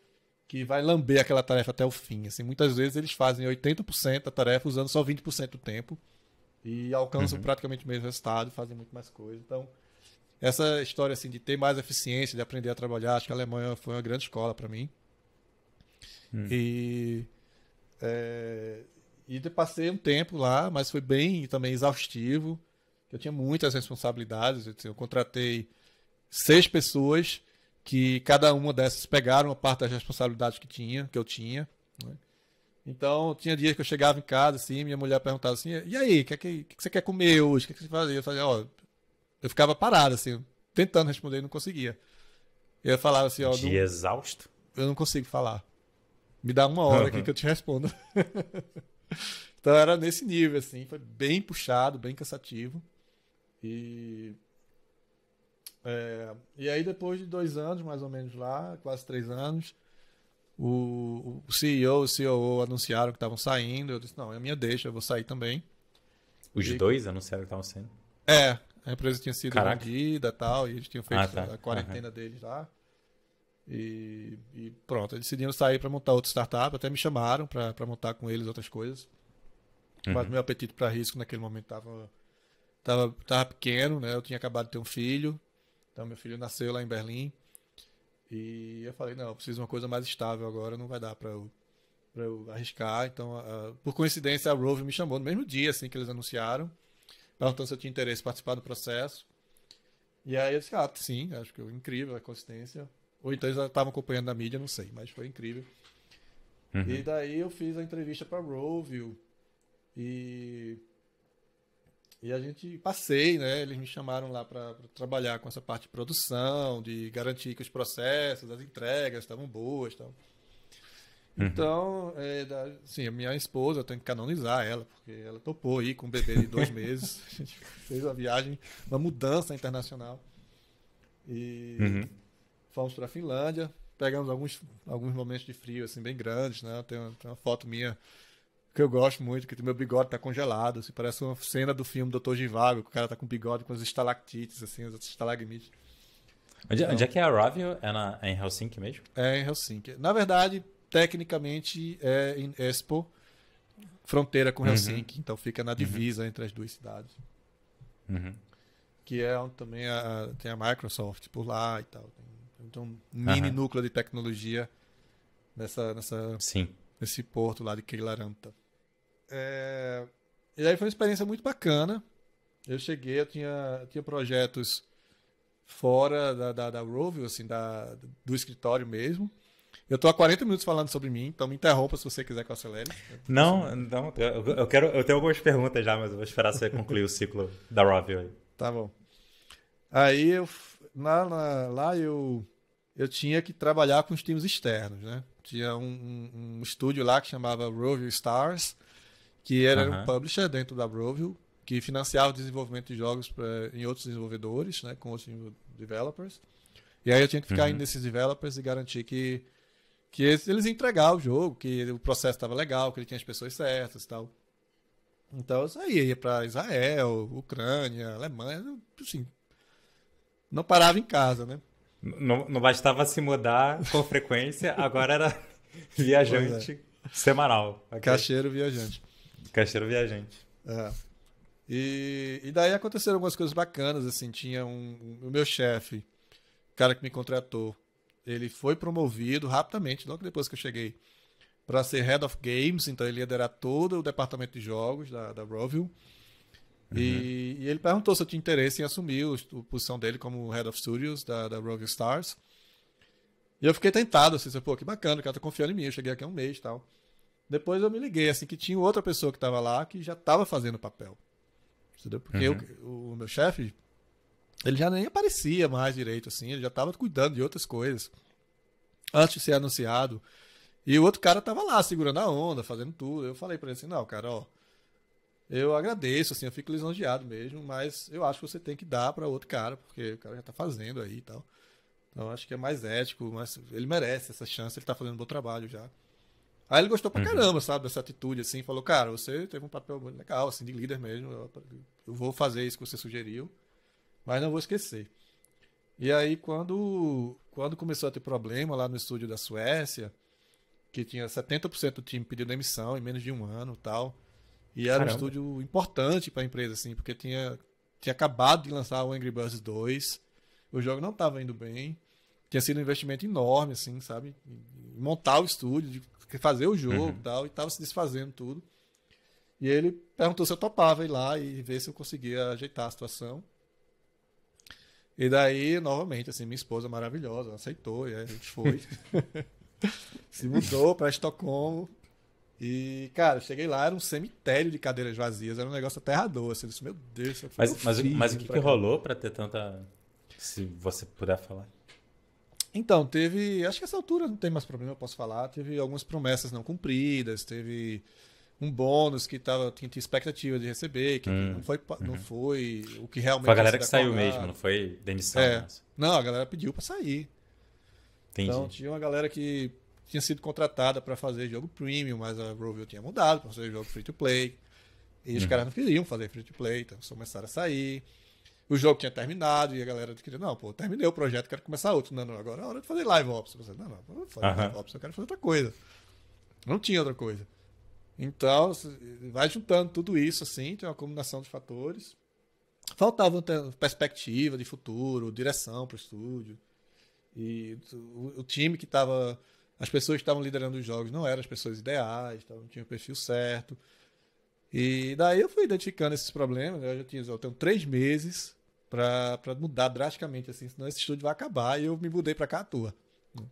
que vai lamber aquela tarefa até o fim. Assim, muitas vezes eles fazem 80% da tarefa usando só 20% do tempo e alcançam uhum. praticamente o mesmo resultado, fazem muito mais coisa. Então, essa história assim de ter mais eficiência, de aprender a trabalhar, acho que a Alemanha foi uma grande escola para mim. Hum. E, é, e passei um tempo lá, mas foi bem também exaustivo. Eu tinha muitas responsabilidades. Eu contratei seis pessoas que cada uma dessas pegaram a parte das responsabilidades que tinha, que eu tinha. Né? Então, tinha dias que eu chegava em casa, assim, minha mulher perguntava assim, e aí, o que, é que, que, você quer comer hoje? O que, é que você fazia? Eu fazia, ó, eu ficava parado, assim, tentando responder e não conseguia. Eu falava assim, ó... De não, exausto? Eu não consigo falar. Me dá uma hora aqui que eu te respondo. então era nesse nível, assim. Foi bem puxado, bem cansativo. E. É, e aí, depois de dois anos, mais ou menos lá, quase três anos, o, o CEO, o COO anunciaram que estavam saindo. Eu disse: não, é minha deixa, eu vou sair também. Os e... dois anunciaram que estavam saindo? É, a empresa tinha sido vendida e tal, e eles tinham feito ah, tá. a quarentena uhum. deles lá. E, e pronto, decidiram sair para montar outra startup. Até me chamaram para montar com eles outras coisas. Uhum. Mas meu apetite para risco naquele momento estava tava, tava pequeno, né? Eu tinha acabado de ter um filho. Então, meu filho nasceu lá em Berlim. E eu falei, não, eu preciso de uma coisa mais estável agora, não vai dar para eu, eu arriscar. Então, por coincidência, a Rove me chamou no mesmo dia assim que eles anunciaram, perguntando se eu tinha interesse em participar do processo. E aí eu disse, ah, sim, acho que é incrível a coincidência. Ou então eles estavam acompanhando a mídia, não sei, mas foi incrível. Uhum. E daí eu fiz a entrevista para Roville e e a gente passei, né? Eles me chamaram lá para trabalhar com essa parte de produção, de garantir que os processos, as entregas estavam boas, tal. Uhum. Então, é, assim, a minha esposa, eu tenho que canonizar ela, porque ela topou aí com um bebê de dois meses. a gente fez uma viagem, uma mudança internacional. E, uhum. Fomos para a Finlândia, pegamos alguns, alguns momentos de frio, assim, bem grandes, né? Tem, tem uma foto minha que eu gosto muito, que meu bigode tá congelado, assim, parece uma cena do filme Doutor Givago, que o cara tá com o bigode com as estalactites, assim, as estalagmites. Onde, então, onde é que é a Ravio? É, na, é em Helsinki mesmo? É em Helsinki. Na verdade, tecnicamente é em Espoo, fronteira com uhum. Helsinki, uhum. então fica na uhum. divisa uhum. entre as duas cidades. Uhum. Que é onde também a, tem a Microsoft por lá e tal. Tem de então, um mini núcleo de tecnologia nessa, nessa, Sim. nesse porto lá de Queilaranta. É... E aí foi uma experiência muito bacana. Eu cheguei, eu tinha, eu tinha projetos fora da, da, da Rovio, assim, da, do escritório mesmo. Eu estou há 40 minutos falando sobre mim, então me interrompa se você quiser que eu acelere. Não, não eu, quero, eu tenho algumas perguntas já, mas eu vou esperar você concluir o ciclo da Rovio aí. Tá bom. Aí eu, lá eu eu tinha que trabalhar com os times externos, né? Tinha um, um, um estúdio lá que chamava Rovio Stars, que era uhum. um publisher dentro da Rovio, que financiava o desenvolvimento de jogos pra, em outros desenvolvedores, né? Com outros developers. E aí eu tinha que ficar uhum. indo nesses developers e garantir que, que eles entregavam o jogo, que o processo estava legal, que ele tinha as pessoas certas e tal. Então eu saía, ia para Israel, Ucrânia, Alemanha, assim, não parava em casa, né? Não, não bastava se mudar com frequência, agora era viajante é. semanal. Okay? Cacheiro viajante. Cacheiro viajante. É. E, e, daí aconteceram algumas coisas bacanas, assim, tinha um, o meu chefe, cara que me contratou, ele foi promovido rapidamente, logo depois que eu cheguei, para ser Head of Games, então ele liderava todo o departamento de jogos da, da Roville. Uhum. E, e, ele perguntou se eu tinha interesse em assumir o, a posição dele como Head of Studios da, da Rogue Stars. E eu fiquei tentado, assim, pô, que bacana, o cara tá confiando em mim, eu cheguei aqui há um mês e tal. Depois eu me liguei, assim, que tinha outra pessoa que tava lá que já tava fazendo papel. Entendeu? Porque uhum. eu, o meu chefe, ele já nem aparecia mais direito, assim, ele já tava cuidando de outras coisas. Antes de ser anunciado. E o outro cara tava lá, segurando a onda, fazendo tudo. Eu falei pra ele assim, não, cara, ó, eu agradeço, assim, eu fico lisonjeado mesmo, mas eu acho que você tem que dar para outro cara, porque o cara já está fazendo aí e tal. Então acho que é mais ético, mas ele merece essa chance, ele está fazendo um bom trabalho já. Aí ele gostou pra uhum. caramba, sabe, dessa atitude, assim, falou, cara, você teve um papel legal, assim, de líder mesmo, eu, eu vou fazer isso que você sugeriu, mas não vou esquecer. E aí, quando, quando começou a ter problema lá no estúdio da Suécia, que tinha 70% do time pedindo demissão em menos de um ano tal, e era Caramba. um estúdio importante para a empresa, assim, porque tinha, tinha acabado de lançar o Angry Birds 2, o jogo não estava indo bem, tinha sido um investimento enorme, assim, sabe? Montar o estúdio, fazer o jogo uhum. tal, e estava se desfazendo tudo. E ele perguntou se eu topava ir lá e ver se eu conseguia ajeitar a situação. E daí, novamente, assim, minha esposa maravilhosa aceitou, e a gente foi. se mudou para Estocolmo. E, cara, cheguei lá, era um cemitério de cadeiras vazias, era um negócio aterrador. Assim, eu disse, meu Deus, eu mas, mas, mas o que, que rolou para ter tanta. Se você puder falar. Então, teve. Acho que essa altura não tem mais problema, eu posso falar. Teve algumas promessas não cumpridas, teve um bônus que tava, tinha expectativa de receber, que hum, não, foi, uhum. não foi o que realmente. Foi a galera que saiu acordar. mesmo, não foi demissão. É. Né? Não, a galera pediu para sair. Entendi. Então tinha uma galera que tinha sido contratada para fazer jogo premium, mas a Rovio tinha mudado para fazer jogo free to play. E uhum. os caras não queriam fazer free to play, então começaram a sair. O jogo tinha terminado e a galera queria, não, pô, terminei o projeto, quero começar outro. Não, não, agora é hora de fazer live ops. Você não, não, não, vou fazer uhum. live ops, eu quero fazer outra coisa. Não tinha outra coisa. Então, vai juntando tudo isso, assim, tem uma combinação de fatores. Faltava perspectiva de futuro, direção para o estúdio. E o time que estava as pessoas que estavam liderando os jogos não eram as pessoas ideais, então não tinham o perfil certo. E daí eu fui identificando esses problemas. Né? Eu já tinha, eu tenho três meses para mudar drasticamente, assim, senão esse estúdio vai acabar. E eu me mudei para toa. Né?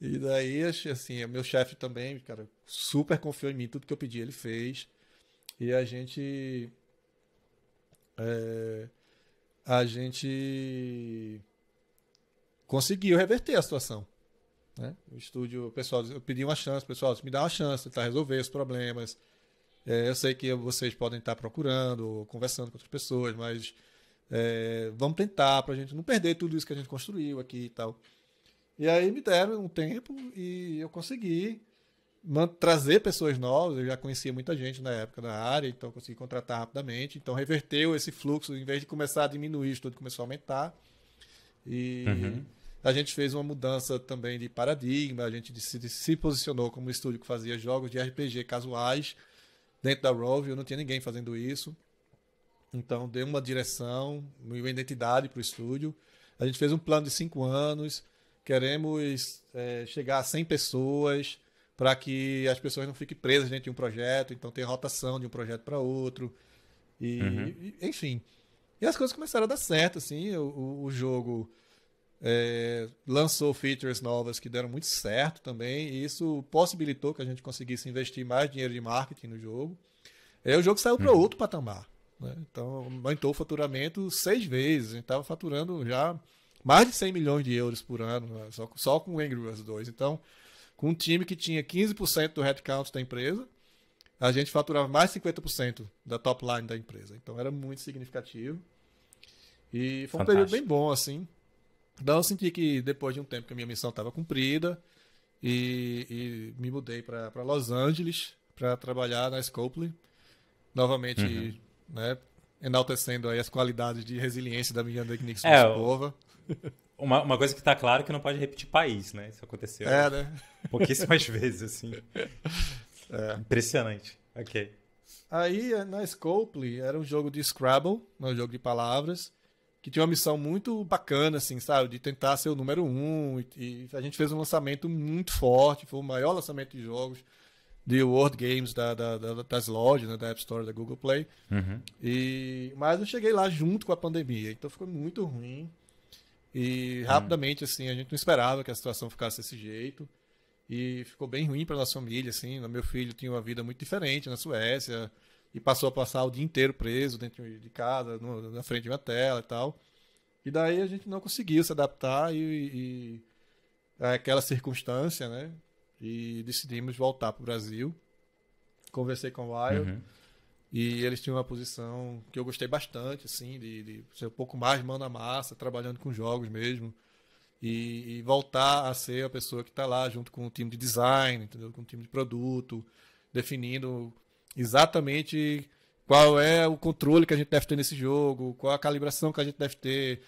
E daí, assim, meu chefe também, cara, super confiou em mim. Tudo que eu pedi, ele fez. E a gente. É, a gente conseguiu reverter a situação. Né? O estúdio, pessoal, eu pedi uma chance, pessoal, me dá uma chance, tentar resolver os problemas. É, eu sei que vocês podem estar procurando, conversando com outras pessoas, mas é, vamos tentar para a gente não perder tudo isso que a gente construiu aqui e tal. E aí me deram um tempo e eu consegui trazer pessoas novas. Eu já conhecia muita gente na época da área, então consegui contratar rapidamente. Então reverteu esse fluxo, em vez de começar a diminuir, tudo começou a aumentar. E uhum a gente fez uma mudança também de paradigma, a gente se, se posicionou como um estúdio que fazia jogos de RPG casuais dentro da Rovio, não tinha ninguém fazendo isso. Então deu uma direção, uma identidade para o estúdio. A gente fez um plano de cinco anos, queremos é, chegar a 100 pessoas para que as pessoas não fiquem presas dentro de um projeto, então tem rotação de um projeto para outro. E, uhum. e, enfim. E as coisas começaram a dar certo, assim, o, o jogo é, lançou features novas que deram muito certo também, e isso possibilitou que a gente conseguisse investir mais dinheiro de marketing no jogo. Aí o jogo saiu para uhum. outro patamar. Né? Então, aumentou o faturamento seis vezes. A gente estava faturando já mais de 100 milhões de euros por ano, né? só, só com o Angry Birds 2. Então, com um time que tinha 15% do headcount da empresa, a gente faturava mais 50% da top line da empresa. Então, era muito significativo. E foi um período bem bom, assim. Então eu senti que depois de um tempo que a minha missão estava cumprida e, e, me mudei para Los Angeles para trabalhar na Scopely. Novamente, uhum. né, enaltecendo aí as qualidades de resiliência da minha Nix é, Moscova. Uma, uma coisa que está claro é que não pode repetir país, né? Isso aconteceu é, né? pouquíssimas vezes, assim. É. Impressionante. Ok. Aí, eh, na Scopely, era um jogo de Scrabble, é um jogo de palavras, que tinha uma missão muito bacana, assim, sabe? De tentar ser o número um. E, a gente fez um lançamento muito forte, foi o maior lançamento de jogos de World Games da, da, da, das lojas, né? da App Store, da Google Play. Uhum. E, mas eu cheguei lá junto com a pandemia, então ficou muito ruim. E rapidamente, uhum. assim, a gente não esperava que a situação ficasse desse jeito. E ficou bem ruim para nossa família, assim. Né? Meu filho tinha uma vida muito diferente na Suécia e passou a passar o dia inteiro preso dentro de casa, no, na frente de uma tela e tal. E daí a gente não conseguiu se adaptar e, e aquela circunstância, né? E decidimos voltar para o Brasil. Conversei com o Wild uhum. e eles tinham uma posição que eu gostei bastante, assim, de, de ser um pouco mais mão na massa, trabalhando com jogos mesmo. E, e, voltar a ser a pessoa que está lá junto com o time de design, entendeu? com o time de produto, definindo exatamente qual é o controle que a gente deve ter nesse jogo, qual a calibração que a gente deve ter.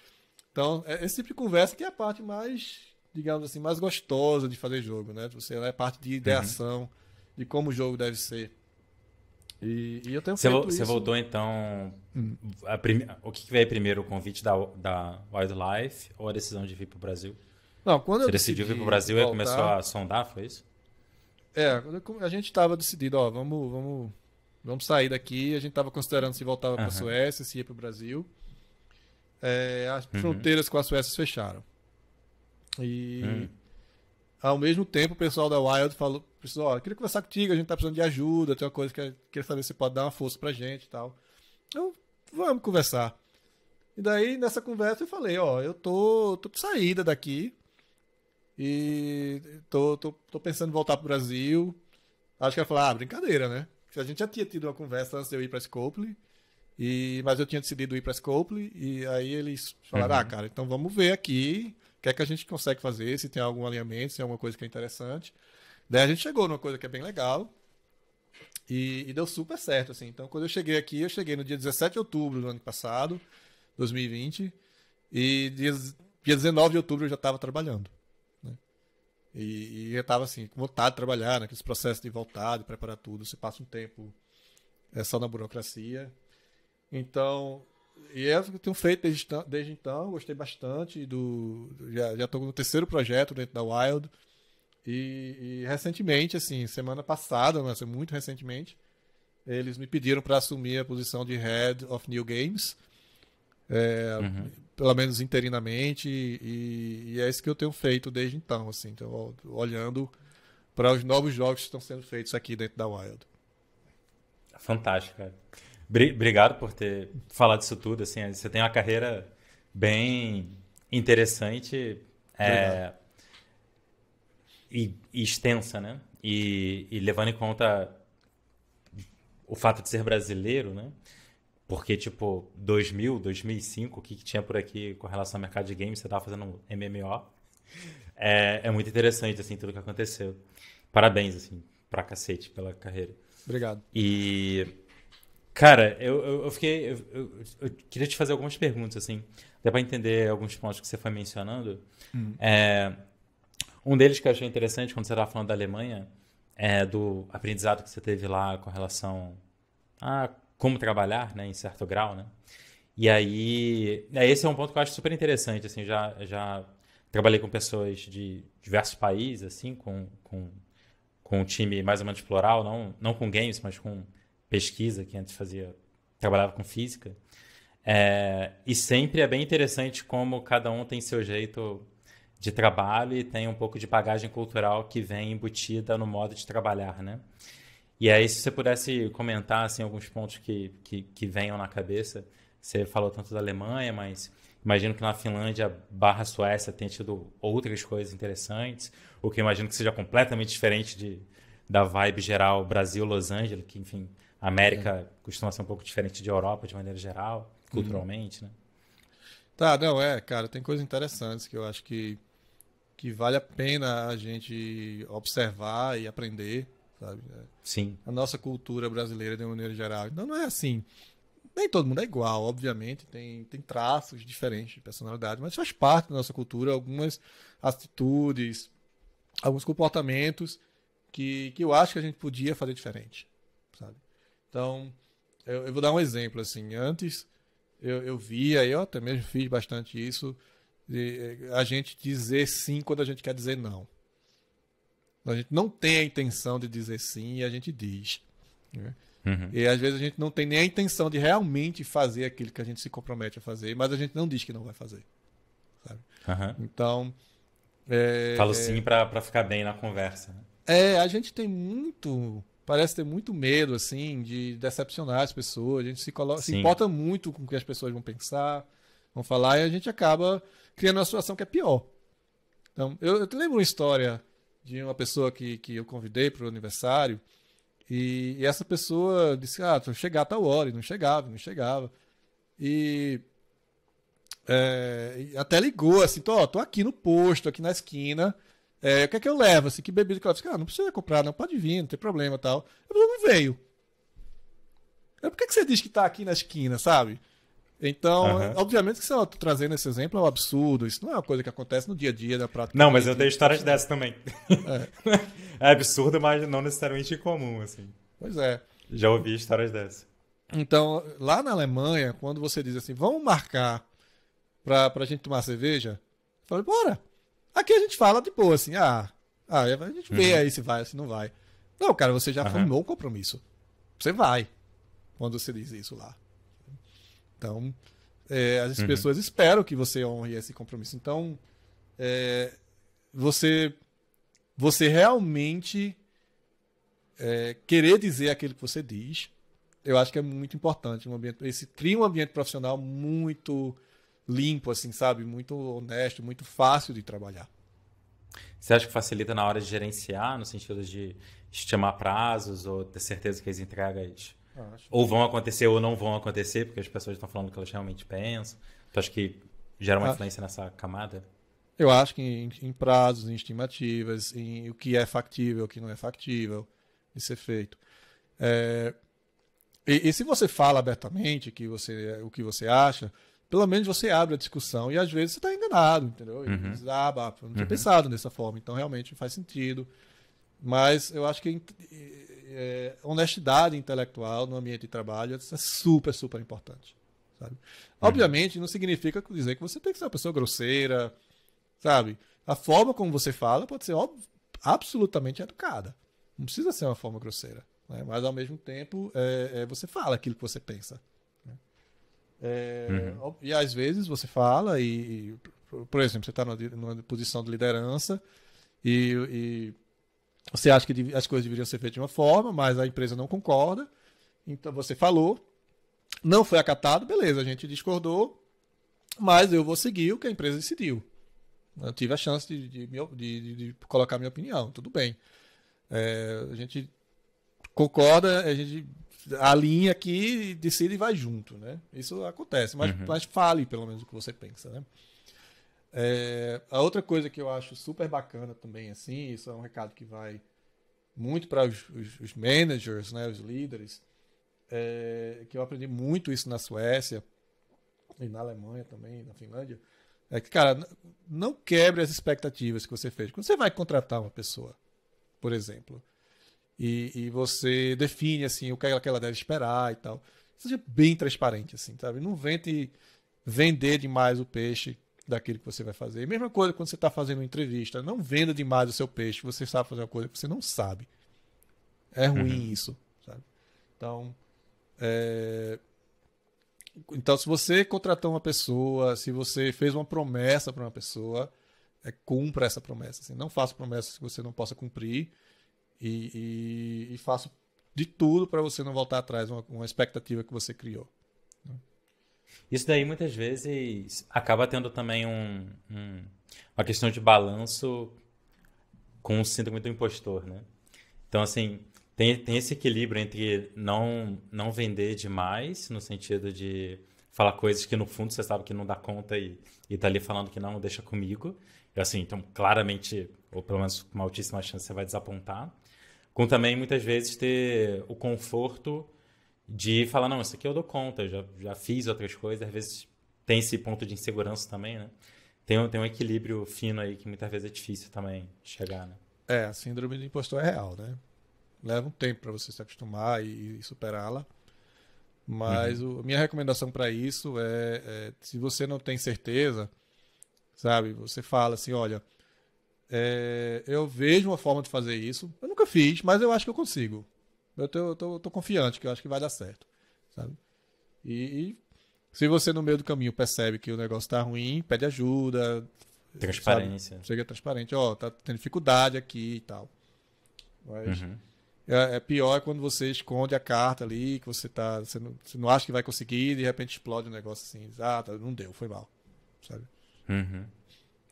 Então, é esse tipo de conversa que é a parte mais, digamos assim, mais gostosa de fazer jogo, né? Você é parte de ideação, uhum. de como o jogo deve ser. E, e eu tenho você, você voltou então. Hum. O que veio primeiro? O convite da, da Wildlife ou a decisão de vir para o Brasil? Não, quando você decidiu vir para o Brasil voltar... e começou a sondar, foi isso? É, a gente estava decidido, ó, vamos, vamos, vamos sair daqui. A gente estava considerando se voltava uhum. para a Suécia, se ia para o Brasil. É, as uhum. fronteiras com a Suécia fecharam. E uhum. ao mesmo tempo o pessoal da Wild falou, pessoal, queria conversar contigo, a gente tá precisando de ajuda, tem uma coisa que quer saber se pode dar uma força a gente tal. Então, vamos conversar. E daí, nessa conversa, eu falei, ó, eu tô, tô de saída daqui. E tô, tô, tô pensando em voltar pro Brasil. Acho que ela falou, ah, brincadeira, né? A gente já tinha tido uma conversa antes de eu ir pra Scopely. E, mas eu tinha decidido ir para Scopely e aí eles falaram: uhum. ah, cara, então vamos ver aqui o que é que a gente consegue fazer, se tem algum alinhamento, se tem é alguma coisa que é interessante. Daí a gente chegou numa coisa que é bem legal e, e deu super certo. assim. Então, quando eu cheguei aqui, eu cheguei no dia 17 de outubro do ano passado, 2020, e dia, dia 19 de outubro eu já estava trabalhando. E, e eu estava assim, com vontade de trabalhar, naqueles né? processos de voltar, de preparar tudo. Você passa um tempo é, só na burocracia. Então, e é o que eu tenho feito desde, então, desde então. Gostei bastante do. Já estou no terceiro projeto dentro da Wild. E, e, recentemente, assim, semana passada, mas muito recentemente, eles me pediram para assumir a posição de Head of New Games. É, uhum. Pelo menos interinamente, e, e, é isso que eu tenho feito desde então, assim, então, olhando para os novos jogos que estão sendo feitos aqui dentro da Wild. Fantástico, cara. Obrigado por ter falado isso tudo. Assim, você tem uma carreira bem interessante é, e, e, extensa, né? E, e, levando em conta o fato de ser brasileiro, né? Porque, tipo, 2000, 2005, o que, que tinha por aqui com relação ao mercado de games? Você estava fazendo um MMO. É, é muito interessante, assim, tudo que aconteceu. Parabéns, assim, pra cacete pela carreira. Obrigado. E, cara, eu, eu, eu fiquei. Eu, eu, queria te fazer algumas perguntas, assim, até pra entender alguns pontos que você foi mencionando. Hum. É, um deles que eu achei interessante quando você estava falando da Alemanha é do aprendizado que você teve lá com relação a como trabalhar, né, em certo grau, né? E aí, né, esse é um ponto que eu acho super interessante, assim, já, já trabalhei com pessoas de diversos países, assim, com, com, com um time mais ou menos plural, não, não com games, mas com pesquisa, que antes fazia, trabalhava com física. É, e sempre é bem interessante como cada um tem seu jeito de trabalho e tem um pouco de bagagem cultural que vem embutida no modo de trabalhar, né? E aí, se você pudesse comentar assim, alguns pontos que, que, que venham na cabeça, você falou tanto da Alemanha, mas imagino que na Finlândia barra Suécia tenha tido outras coisas interessantes, o que imagino que seja completamente diferente de, da vibe geral Brasil-Los Angeles, que, enfim, a América é. costuma ser um pouco diferente de Europa de maneira geral, uhum. culturalmente, uhum. né? Tá, não, é, cara, tem coisas interessantes que eu acho que, que vale a pena a gente observar e aprender sabe? É. Sim. A nossa cultura brasileira, de uma maneira geral. Então, não é assim. Nem todo mundo é igual, obviamente, tem, tem traços diferentes de personalidade, mas faz parte da nossa cultura algumas atitudes, alguns comportamentos que, que eu acho que a gente podia fazer diferente, sabe? Então, eu, eu vou dar um exemplo, assim, antes eu, eu via, eu até mesmo fiz bastante isso, de eh, a gente dizer sim quando a gente quer dizer não. A gente não tem a intenção de dizer sim e a gente diz. Né? Uhum. E às vezes a gente não tem nem a intenção de realmente fazer aquilo que a gente se compromete a fazer, mas a gente não diz que não vai fazer. Uhum. Então. É, Falo é sim é... para ficar bem na conversa. Né? É, a gente tem muito. Parece ter muito medo, assim, de decepcionar as pessoas. A gente se, coloca, se importa muito com o que as pessoas vão pensar, vão falar, e a gente acaba criando uma situação que é pior. Então, eu, eu te lembro uma história de uma pessoa que, que eu convidei para o aniversário. E, e, essa pessoa disse: Ah, vou chegar a tal hora. E não chegava, não chegava. E. É, até ligou assim: tô, ó, tô aqui no posto, aqui na esquina. É, o que é que eu levo? Assim, que bebida que eu levo? ah, não precisa comprar, não, pode vir, não tem problema tal. eu pessoa não veio. Por que, que você diz que tá aqui na esquina, sabe? Então, uhum. obviamente que se eu tô trazendo esse exemplo é um absurdo, isso não é uma coisa que acontece no dia a dia da prática. Não, mas eu tenho histórias dessas também. É. é. absurdo, mas não necessariamente comum, assim. Pois é. Já ouvi histórias dessas. Então, lá na Alemanha, quando você diz assim, vamos marcar pra, pra gente tomar cerveja, eu falo, bora. Aqui a gente fala de boa, assim, ah, ah a gente vê uhum. aí se vai, se não vai. Não, cara, você já uhum. formou o compromisso. Você vai. Quando você diz isso lá. Então, é, as uhum. pessoas esperam que você honre esse compromisso. Então, é, você, você realmente é, querer dizer aquilo que você diz, eu acho que é muito importante. Um ambiente, esse cria um ambiente profissional muito limpo, assim, sabe? Muito honesto, muito fácil de trabalhar. Você acha que facilita na hora de gerenciar, no sentido de estimar prazos ou ter certeza que as entregas ah, ou vão acontecer ou não vão acontecer, porque as pessoas estão falando o que elas realmente pensam. Tu acha que gera uma influência nessa camada? Eu acho que em, em, prazos, em estimativas, em o que é factível, o que não é factível, isso é feito. É, e, e, se você fala abertamente que você, o que você acha, pelo menos você abre a discussão e às vezes você está enganado, entendeu? E uhum. diz, ah, bah, eu não tinha uhum. pensado dessa forma, então realmente faz sentido. Mas eu acho que é, honestidade intelectual no ambiente de trabalho é super, super importante. Sabe? Uhum. Obviamente, não significa dizer que você tem que ser uma pessoa grosseira, sabe? A forma como você fala pode ser absolutamente educada. Não precisa ser uma forma grosseira. Né? Mas, ao mesmo tempo, é, é, você fala aquilo que você pensa. Né? É, uhum. E, às vezes, você fala e, e por exemplo, você está numa, numa posição de liderança e, e você acha que as coisas deveriam ser feitas de uma forma, mas a empresa não concorda. Então você falou, não foi acatado, beleza, a gente discordou, mas eu vou seguir o que a empresa decidiu. Eu tive a chance de, de, de, de colocar minha opinião, tudo bem. É, a gente concorda, a gente alinha aqui, decide e vai junto, né? Isso acontece, mas, uhum. mas fale pelo menos o que você pensa, né? É, a outra coisa que eu acho super bacana também, assim, isso é um recado que vai muito para os, os, os, managers, né, os líderes, é, que eu aprendi muito isso na Suécia e na Alemanha também, na Finlândia, é que, cara, não quebre as expectativas que você fez. Quando você vai contratar uma pessoa, por exemplo, e, e você define, assim, o que ela, é que ela deve esperar e tal, seja bem transparente, assim, sabe? Não vende vender demais o peixe daquilo que você vai fazer. mesma coisa quando você está fazendo uma entrevista. Não venda demais o seu peixe. Você sabe fazer uma coisa que você não sabe. É uhum. ruim uhum. isso. Sabe? Então, é... então, se você contratou uma pessoa, se você fez uma promessa para uma pessoa, é, cumpra essa promessa. Assim. Não faça promessas que você não possa cumprir. E, e, e faça de tudo para você não voltar atrás uma, uma expectativa que você criou. Isso daí muitas vezes acaba tendo também um, um, uma questão de balanço com o síndrome do impostor, né? Então, assim, tem, tem esse equilíbrio entre não, não vender demais, no sentido de falar coisas que no fundo você sabe que não dá conta e, e tá ali falando que não, deixa comigo. E assim, então claramente, ou pelo menos com uma altíssima chance, você vai desapontar. Com também, muitas vezes, ter o conforto de falar, não, isso aqui eu dou conta, já, já fiz outras coisas, às vezes tem esse ponto de insegurança também, né? Tem, um, tem um equilíbrio fino aí que muitas vezes é difícil também chegar, né? É, a síndrome do impostor é real, né? Leva um tempo para você se acostumar e, e superá-la. Mas uhum. o, a minha recomendação para isso é, é, se você não tem certeza, sabe, você fala assim, olha, é, eu vejo uma forma de fazer isso, eu nunca fiz, mas eu acho que eu consigo. Eu tô, tô, tô confiante, que eu acho que vai dar certo. Sabe? E, e, se você no meio do caminho percebe que o negócio tá ruim, pede ajuda. Transparência. Sabe? Chega transparente, ó, oh, tá tendo dificuldade aqui e tal. Mas uhum. é, é, pior é quando você esconde a carta ali, que você tá. Você não, você não acha que vai conseguir e de repente explode o um negócio assim. Ah, tá, não deu, foi mal. Sabe? Uhum.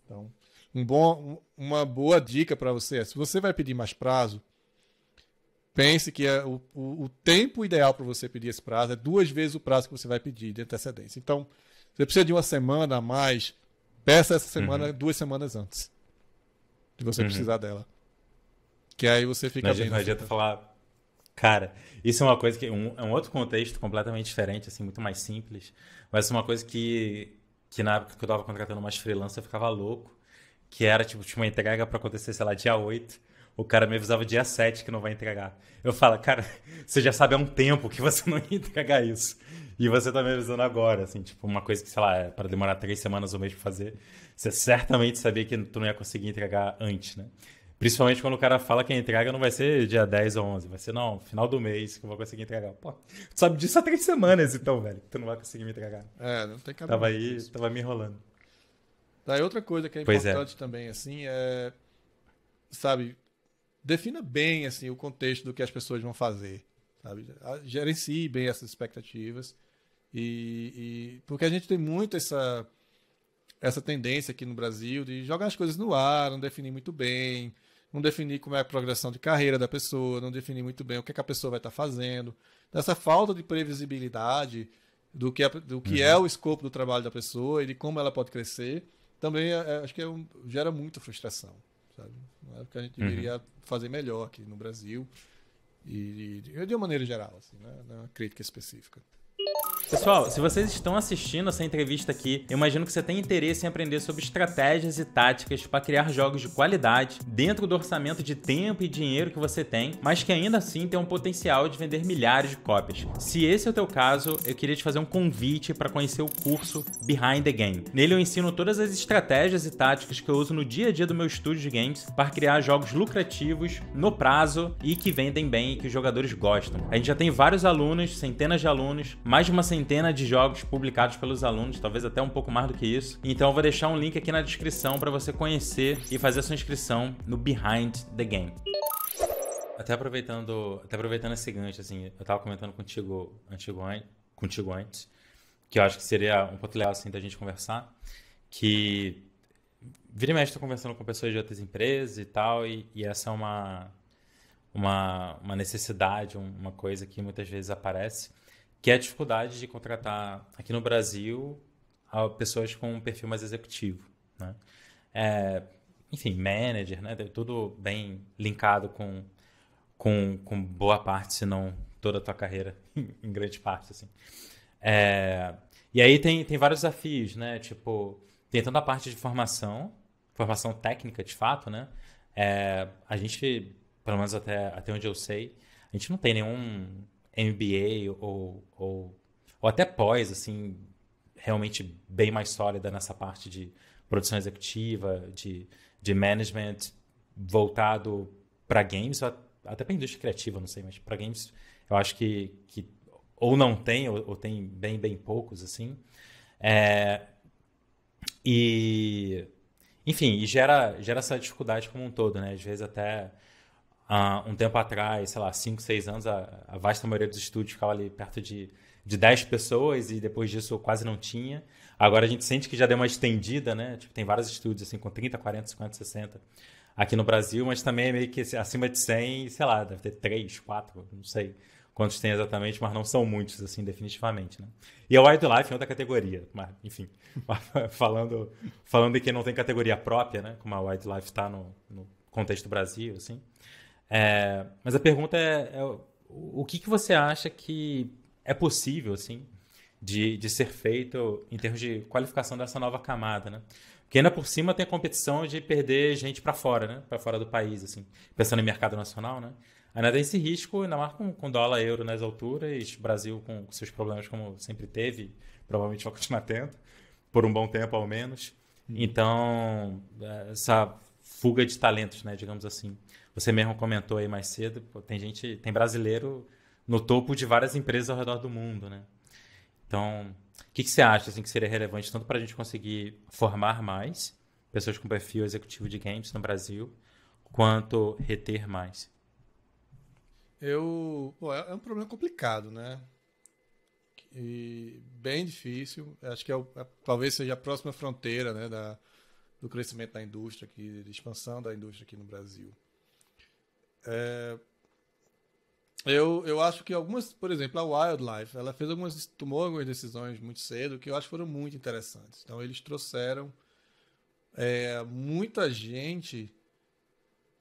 Então, um bom, uma boa dica para você é: se você vai pedir mais prazo, pense que é o, o, o tempo ideal para você pedir esse prazo é duas vezes o prazo que você vai pedir de antecedência. Então, você precisa de uma semana a mais, peça essa semana uhum. duas semanas antes de você uhum. precisar dela. Que aí você fica não bem. Não adianta falar. Cara, isso é uma coisa que. Um, é um outro contexto completamente diferente, assim, muito mais simples. Mas é uma coisa que, que na época que eu tava contratando umas freelancers eu ficava louco. Que era, tipo, tinha uma entrega para acontecer, sei lá, dia 8 o cara me avisava dia 7 que não vai entregar. Eu falo, cara, você já sabe há um tempo que você não ia entregar isso. E você tá me avisando agora, assim, tipo, uma coisa que, sei lá, é para demorar três semanas ou um mês pra fazer, você certamente sabia que tu não ia conseguir entregar antes, né? Principalmente quando o cara fala que a entrega não vai ser dia 10 ou 11, vai ser, não, final do mês que eu vou conseguir entregar. Pô, tu sabe disso há três semanas, então, velho, que tu não vai conseguir me entregar. É, não tem cabelo. Tava aí, isso. tava me enrolando. Daí outra coisa que é, é. importante é. também, assim, é, sabe, defina bem assim o contexto do que as pessoas vão fazer, sabe? Ah, gerencie bem essas expectativas e, e porque a gente tem muito essa essa tendência aqui no Brasil de jogar as coisas no ar, não definir muito bem, não definir como é a progressão de carreira da pessoa, não definir muito bem o que, é que a pessoa vai estar fazendo. Então, essa falta de previsibilidade do que, é, do que é uhum. é o escopo do trabalho da pessoa e de como ela pode crescer, também é, é acho que é um, gera muita frustração sabe? Não é que a gente deveria uhum. fazer melhor aqui no Brasil e, e de uma maneira geral, assim, né? Não é uma crítica específica. Pessoal, se vocês estão assistindo essa entrevista aqui, imagino que você tem interesse em aprender sobre estratégias e táticas para criar jogos de qualidade dentro do orçamento de tempo e dinheiro que você tem, mas que ainda assim tem um potencial de vender milhares de cópias. Se esse é o teu caso, eu queria te fazer um convite para conhecer o curso Behind the Game. Nele eu ensino todas as estratégias e táticas que eu uso no dia a dia do meu estúdio de games para criar jogos lucrativos, no prazo e que vendem bem e que os jogadores gostam. A gente já tem vários alunos, centenas de alunos, mais de uma centena centena de jogos publicados pelos alunos, talvez até um pouco mais do que isso. Então eu vou deixar um link aqui na descrição para você conhecer e fazer a sua inscrição no Behind the Game. Até aproveitando, até aproveitando esse gancho, assim, eu tava comentando contigo, antigo, contigo antes, que eu acho que seria um ponto legal assim da gente conversar, que vira e mexe tô conversando com pessoas de outras empresas e tal, e, e essa é uma, uma, uma necessidade, uma coisa que muitas vezes aparece, que é a dificuldade de contratar aqui no Brasil pessoas com um perfil mais executivo, né? É, enfim, manager, né? Tudo bem linkado com, com, com boa parte, se não toda a tua carreira, em grande parte, assim. É, e aí tem, tem vários desafios, né? Tipo, tem tanto a parte de formação, formação técnica, de fato, né? É, a gente, pelo menos até, até onde eu sei, a gente não tem nenhum MBA ou, ou, ou até pós, assim, realmente bem mais sólida nessa parte de produção executiva, de, de management voltado para games, até para indústria criativa, não sei, mas para games eu acho que, que ou não tem, ou, ou tem bem, bem poucos, assim. É, e, enfim, e gera, gera essa dificuldade como um todo, né? Às vezes até Uh, um tempo atrás, sei lá, 5, 6 anos, a, a, vasta maioria dos estúdios ficava ali perto de, de 10 pessoas e depois disso quase não tinha. Agora a gente sente que já deu uma estendida, né? Tipo, tem vários estúdios assim com 30, 40, 50, 60 aqui no Brasil, mas também é meio que assim, acima de 100, sei lá, deve ter 3, 4, não sei quantos tem exatamente, mas não são muitos, assim, definitivamente, né? E a Wildlife é outra categoria, mas, enfim, falando, falando de quem não tem categoria própria, né? Como a Wildlife está no, no contexto Brasil, assim. É, mas a pergunta é, é, o que, que você acha que é possível, assim, de, de ser feito em termos de qualificação dessa nova camada, né? Porque ainda por cima tem a competição de perder gente para fora, né? Para fora do país, assim, pensando em mercado nacional, né? Ainda tem esse risco, ainda mais com, com dólar euro nas alturas, Brasil com, com seus problemas como sempre teve, provavelmente vai continuar tendo, por um bom tempo ao menos. Uhum. Então, é, essa fuga de talentos, né, digamos assim. Você mesmo comentou aí mais cedo, pô, tem gente, tem brasileiro no topo de várias empresas ao redor do mundo, né? Então, o que, que você acha assim, que seria relevante tanto para a gente conseguir formar mais pessoas com perfil executivo de games no Brasil, quanto reter mais? Eu, é, é um problema complicado, né? E bem difícil. Acho que é o, é, talvez seja a próxima fronteira, né, da, do crescimento da indústria aqui, de expansão da indústria aqui no Brasil. É, eu, eu acho que algumas, por exemplo, a Wildlife, ela fez algumas, tomou algumas decisões muito cedo que eu acho que foram muito interessantes. Então eles trouxeram é, muita gente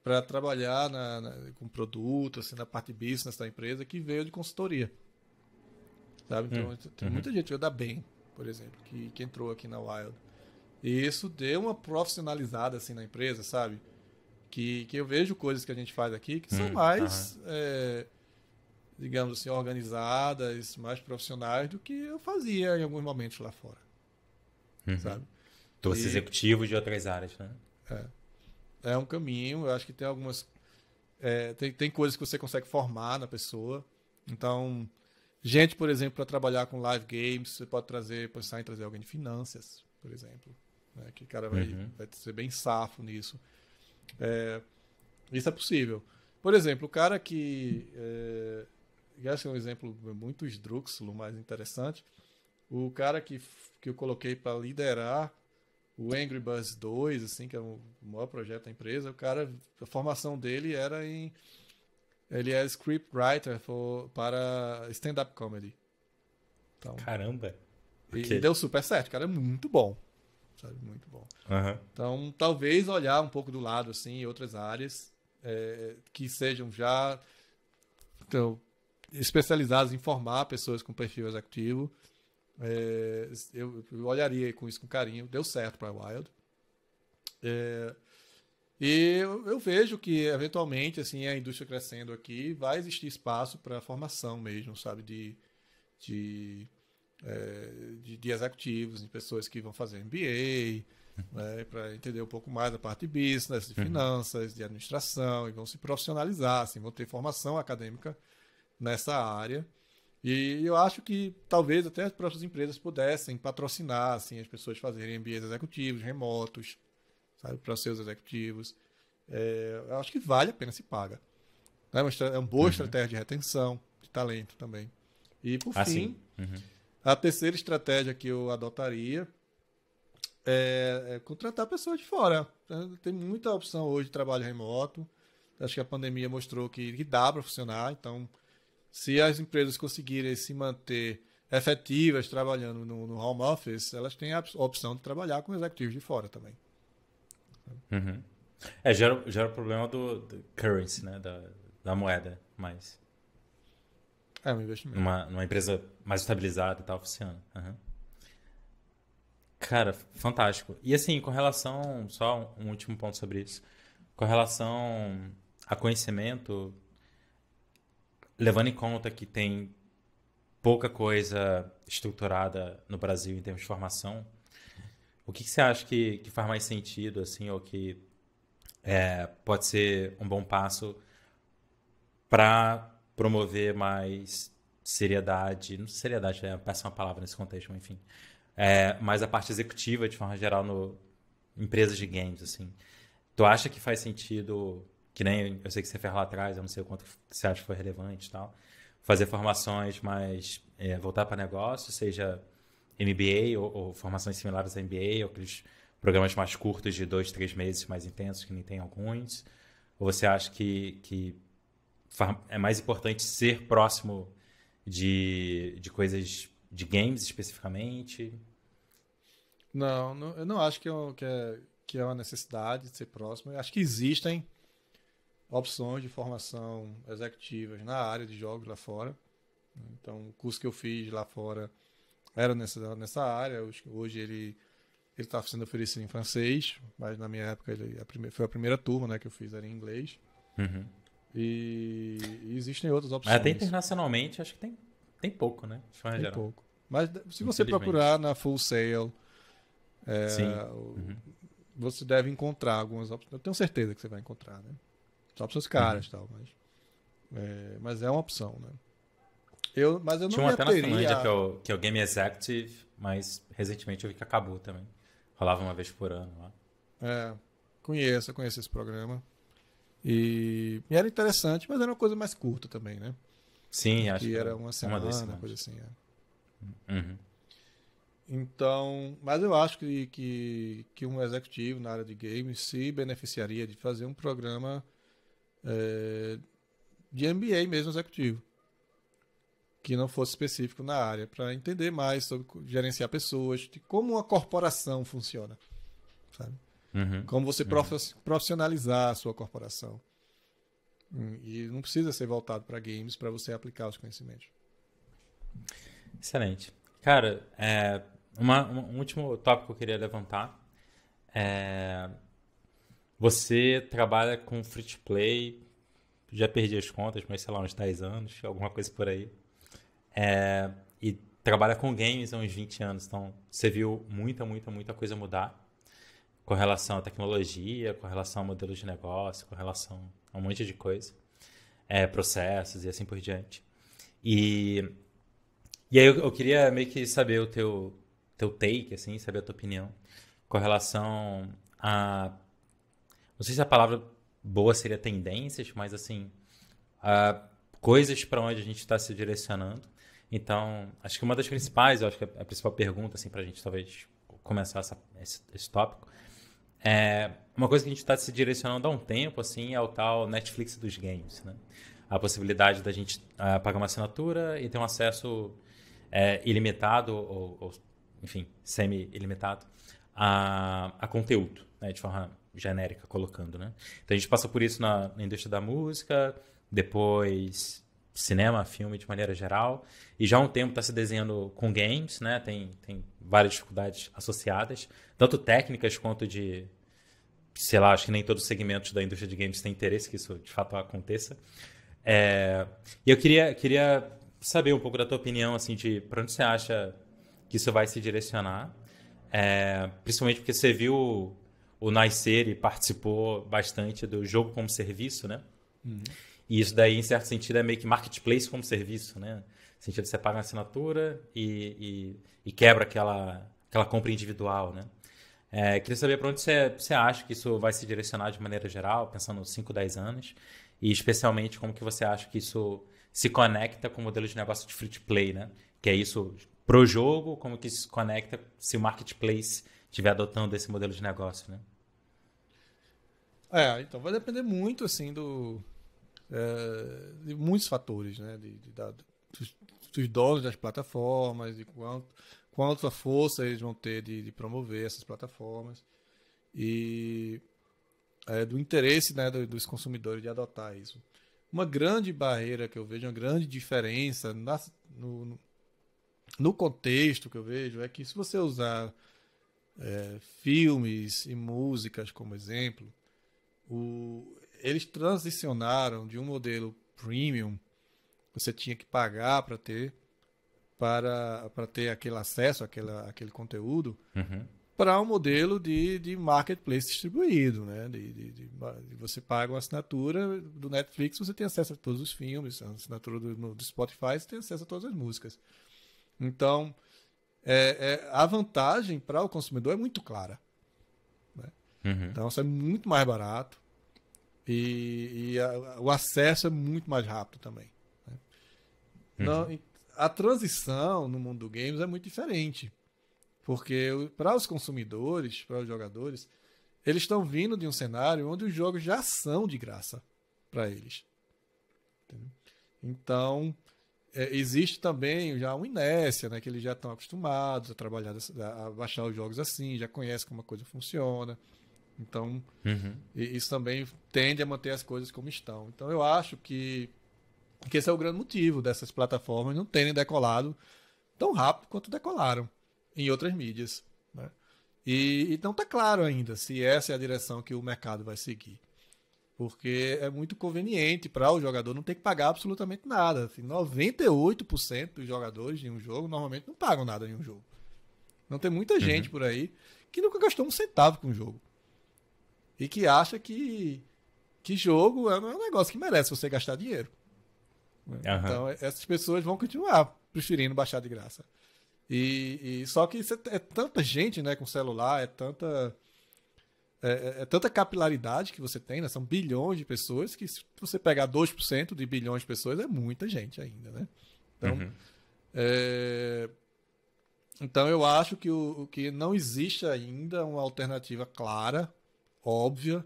para trabalhar na, na, com produto, assim, na parte business da empresa que veio de consultoria. Sabe? Então, hum, uhum. tem muita gente veio da bem, por exemplo, que, que entrou aqui na Wild. E isso deu uma profissionalizada assim na empresa, sabe? que, que eu vejo coisas que a gente faz aqui que hum, são mais, é, digamos assim, organizadas, mais profissionais do que eu fazia em alguns momentos lá fora. Uhum. Sabe? Torce e, executivo de outras áreas, né? É, é um caminho, eu acho que tem algumas. É, tem, tem coisas que você consegue formar na pessoa. Então, gente, por exemplo, para trabalhar com live games, você pode trazer, pensar em trazer alguém de finanças, por exemplo. Né? Que o cara vai, uhum. vai ser bem safo nisso. É, isso é possível. Por exemplo, o cara que. É, esse é um exemplo muito esdrúxulo, mas interessante. O cara que, que eu coloquei para liderar o Angry Birds 2, assim, que é o maior projeto da empresa, o cara, a formação dele era em. Ele é scriptwriter para stand-up comedy. Então, Caramba! e deu super certo, o cara é muito bom sabe? Muito bom. Uhum. Então, talvez olhar um pouco do lado, assim, outras áreas é, que sejam já então, especializadas em formar pessoas com perfil executivo. É, eu, eu, olharia com isso com carinho. Deu certo para Wild. É, e eu, eu, vejo que, eventualmente, assim, a indústria crescendo aqui, vai existir espaço para formação mesmo, sabe? De, de é, de, de, executivos, de pessoas que vão fazer MBA, né, para entender um pouco mais da parte de business, de uhum. finanças, de administração, e vão se profissionalizar, assim, vão ter formação acadêmica nessa área. E eu acho que talvez até as próprias empresas pudessem patrocinar assim, as pessoas fazerem MBAs executivos, remotos, sabe, para seus executivos. É, eu acho que vale a pena se paga. É uma, é uma boa uhum. estratégia de retenção de talento também. E por ah, fim, uhum. A terceira estratégia que eu adotaria é, é contratar pessoas de fora. Tem muita opção hoje de trabalho remoto. Acho que a pandemia mostrou que, que dá para funcionar. Então, se as empresas conseguirem se manter efetivas trabalhando no, no, home office, elas têm a opção de trabalhar com executivos de fora também. Uhum. É, gera, gera o problema do, do currency, né? Da, da moeda, mas... É um investimento. Numa, numa empresa mais estabilizada e tal, oficiando. Uhum. Cara, fantástico. E assim, com relação. Só um último ponto sobre isso. Com relação a conhecimento, levando em conta que tem pouca coisa estruturada no Brasil em termos de formação, o que, que você acha que, que, faz mais sentido, assim, ou que é, pode ser um bom passo para promover mais seriedade, não sei seriedade, né? é a péssima palavra nesse contexto, mas enfim, é, mas a parte executiva de forma geral no empresas de games, assim. Tu acha que faz sentido, que nem eu sei que você fez lá atrás, eu não sei o quanto você acha que foi relevante e tal, fazer formações mais é, voltar para negócio, seja MBA ou, ou, formações similares a MBA, ou aqueles programas mais curtos de dois, três meses, mais intensos, que nem tem alguns? Ou você acha que, que é mais importante ser próximo de, de coisas de games especificamente? Não, não eu não acho que, eu, é que, é, que é uma necessidade de ser próximo. Eu acho que existem opções de formação executivas na área de jogos lá fora. Né? Então, o curso que eu fiz lá fora era nessa, nessa área. Hoje ele ele está sendo oferecido em francês, mas na minha época ele, a primeira, foi a primeira turma né, que eu fiz era em inglês. Uhum. E, existem outras opções. Mas até internacionalmente, acho que tem, tem pouco, né? De forma tem geral. pouco. Mas se você procurar na Full Sail, é, uhum. você deve encontrar algumas opções. Eu tenho certeza que você vai encontrar, né? São opções caras uhum. tal, mas é, mas é uma opção, né? Eu, mas eu Tinha não um até na Finlândia, que, é o, que é o Game Executive, mas recentemente eu vi que acabou também. Rolava uma vez por ano lá. É, conheço, conheço esse programa. E, e era interessante, mas era uma coisa mais curta também, né? Sim, acho que, que era uma é semana, uma, uma coisa assim. É. Uhum. Então, mas eu acho que, que, que um executivo na área de games se beneficiaria de fazer um programa é, de MBA mesmo executivo, que não fosse específico na área, para entender mais sobre gerenciar pessoas, como uma corporação funciona, sabe? Uhum. Como você uhum. profissionalizar a sua corporação. Hum, e não precisa ser voltado para games para você aplicar os conhecimentos. Excelente. Cara, é, uma, um último tópico que eu queria levantar. É, você trabalha com free to play, já perdi as contas, mas sei lá, uns 10 anos, alguma coisa por aí. É, e trabalha com games há uns 20 anos, então você viu muita, muita, muita coisa mudar com relação à tecnologia, com relação a modelos de negócio, com relação a um monte de coisa, é, processos e assim por diante. E, e aí eu, eu, queria meio que saber o teu, teu take, assim, saber a tua opinião com relação a. Não sei se a palavra boa seria tendências, mas assim, a coisas para onde a gente está se direcionando. Então, acho que uma das principais, eu acho que é a principal pergunta assim, para a gente talvez começar essa, esse, esse, tópico é, uma coisa que a gente está se direcionando há um tempo, assim, é o tal Netflix dos games, né? A possibilidade da gente uh, pagar uma assinatura e ter um acesso é, ilimitado, ou, ou enfim, semi-ilimitado, a, a conteúdo, né? De forma genérica, colocando, né? Então a gente passa por isso na, na indústria da música, depois cinema, filme de maneira geral. E já há um tempo está se desenhando com games, né? Tem, tem várias dificuldades associadas, tanto técnicas quanto de. Sei lá, acho que nem todos os segmentos da indústria de games têm interesse que isso de fato aconteça. É, e eu queria, queria saber um pouco da tua opinião, assim, de para onde você acha que isso vai se direcionar. É, principalmente porque você viu o nascer e participou bastante do jogo como serviço, né? Uhum. E isso daí, em certo sentido, é meio que marketplace como serviço, né? No sentido de você paga uma assinatura e, e, e quebra aquela, aquela compra individual, né? É, queria saber para onde você, você acha que isso vai se direcionar de maneira geral, pensando 5, 10 anos, e especialmente como que você acha que isso se conecta com o modelo de negócio de free to play, né? Que é isso pro jogo, como que isso se conecta se o marketplace estiver adotando esse modelo de negócio, né? É, então vai depender muito assim do é, de muitos fatores, né? De, de, dos, dos das plataformas, de quanto, quanto a força eles vão ter de, de promover essas plataformas e é, do interesse né, dos consumidores de adotar isso. Uma grande barreira que eu vejo, uma grande diferença na, no, no contexto que eu vejo é que se você usar é, filmes e músicas como exemplo, o, eles transicionaram de um modelo premium, você tinha que pagar para ter para, para ter aquele acesso aquele aquele conteúdo, uhum. para um modelo de, de marketplace distribuído, né? De, de, de, de, você paga uma assinatura do Netflix, você tem acesso a todos os filmes, a assinatura do, do Spotify, você tem acesso a todas as músicas. Então, é, é, a vantagem para o consumidor é muito clara. Né? Uhum. Então, isso é muito mais barato. E, e a, o acesso é muito mais rápido também. Né? Não, uhum. a transição no mundo do games é muito diferente. Porque para os consumidores, para os jogadores, eles estão vindo de um cenário onde os jogos já são de graça para eles. Então, é, existe também já uma inércia, né, que eles já estão acostumados a trabalhar, a baixar os jogos assim, já conhecem como a coisa funciona. Então, uhum. isso também tende a manter as coisas como estão. Então, eu acho que, que esse é o grande motivo dessas plataformas não terem decolado tão rápido quanto decolaram em outras mídias. Né? E, então está claro ainda se essa é a direção que o mercado vai seguir. Porque é muito conveniente para o jogador não ter que pagar absolutamente nada. Assim, 98% dos jogadores de um jogo normalmente não pagam nada em um jogo. Não tem muita uhum. gente por aí que nunca gastou um centavo com o jogo e que acha que, que jogo é um negócio que merece você gastar dinheiro. Uhum. Então, é, essas pessoas vão continuar preferindo baixar de graça. E, e só que é, é tanta gente, né, com celular, é tanta é, é, é, tanta capilaridade que você tem, né? São bilhões de pessoas que se você pegar 2% de bilhões de pessoas é muita gente ainda, né? Então, uhum. é... então eu acho que, o, que não existe ainda uma alternativa clara óbvia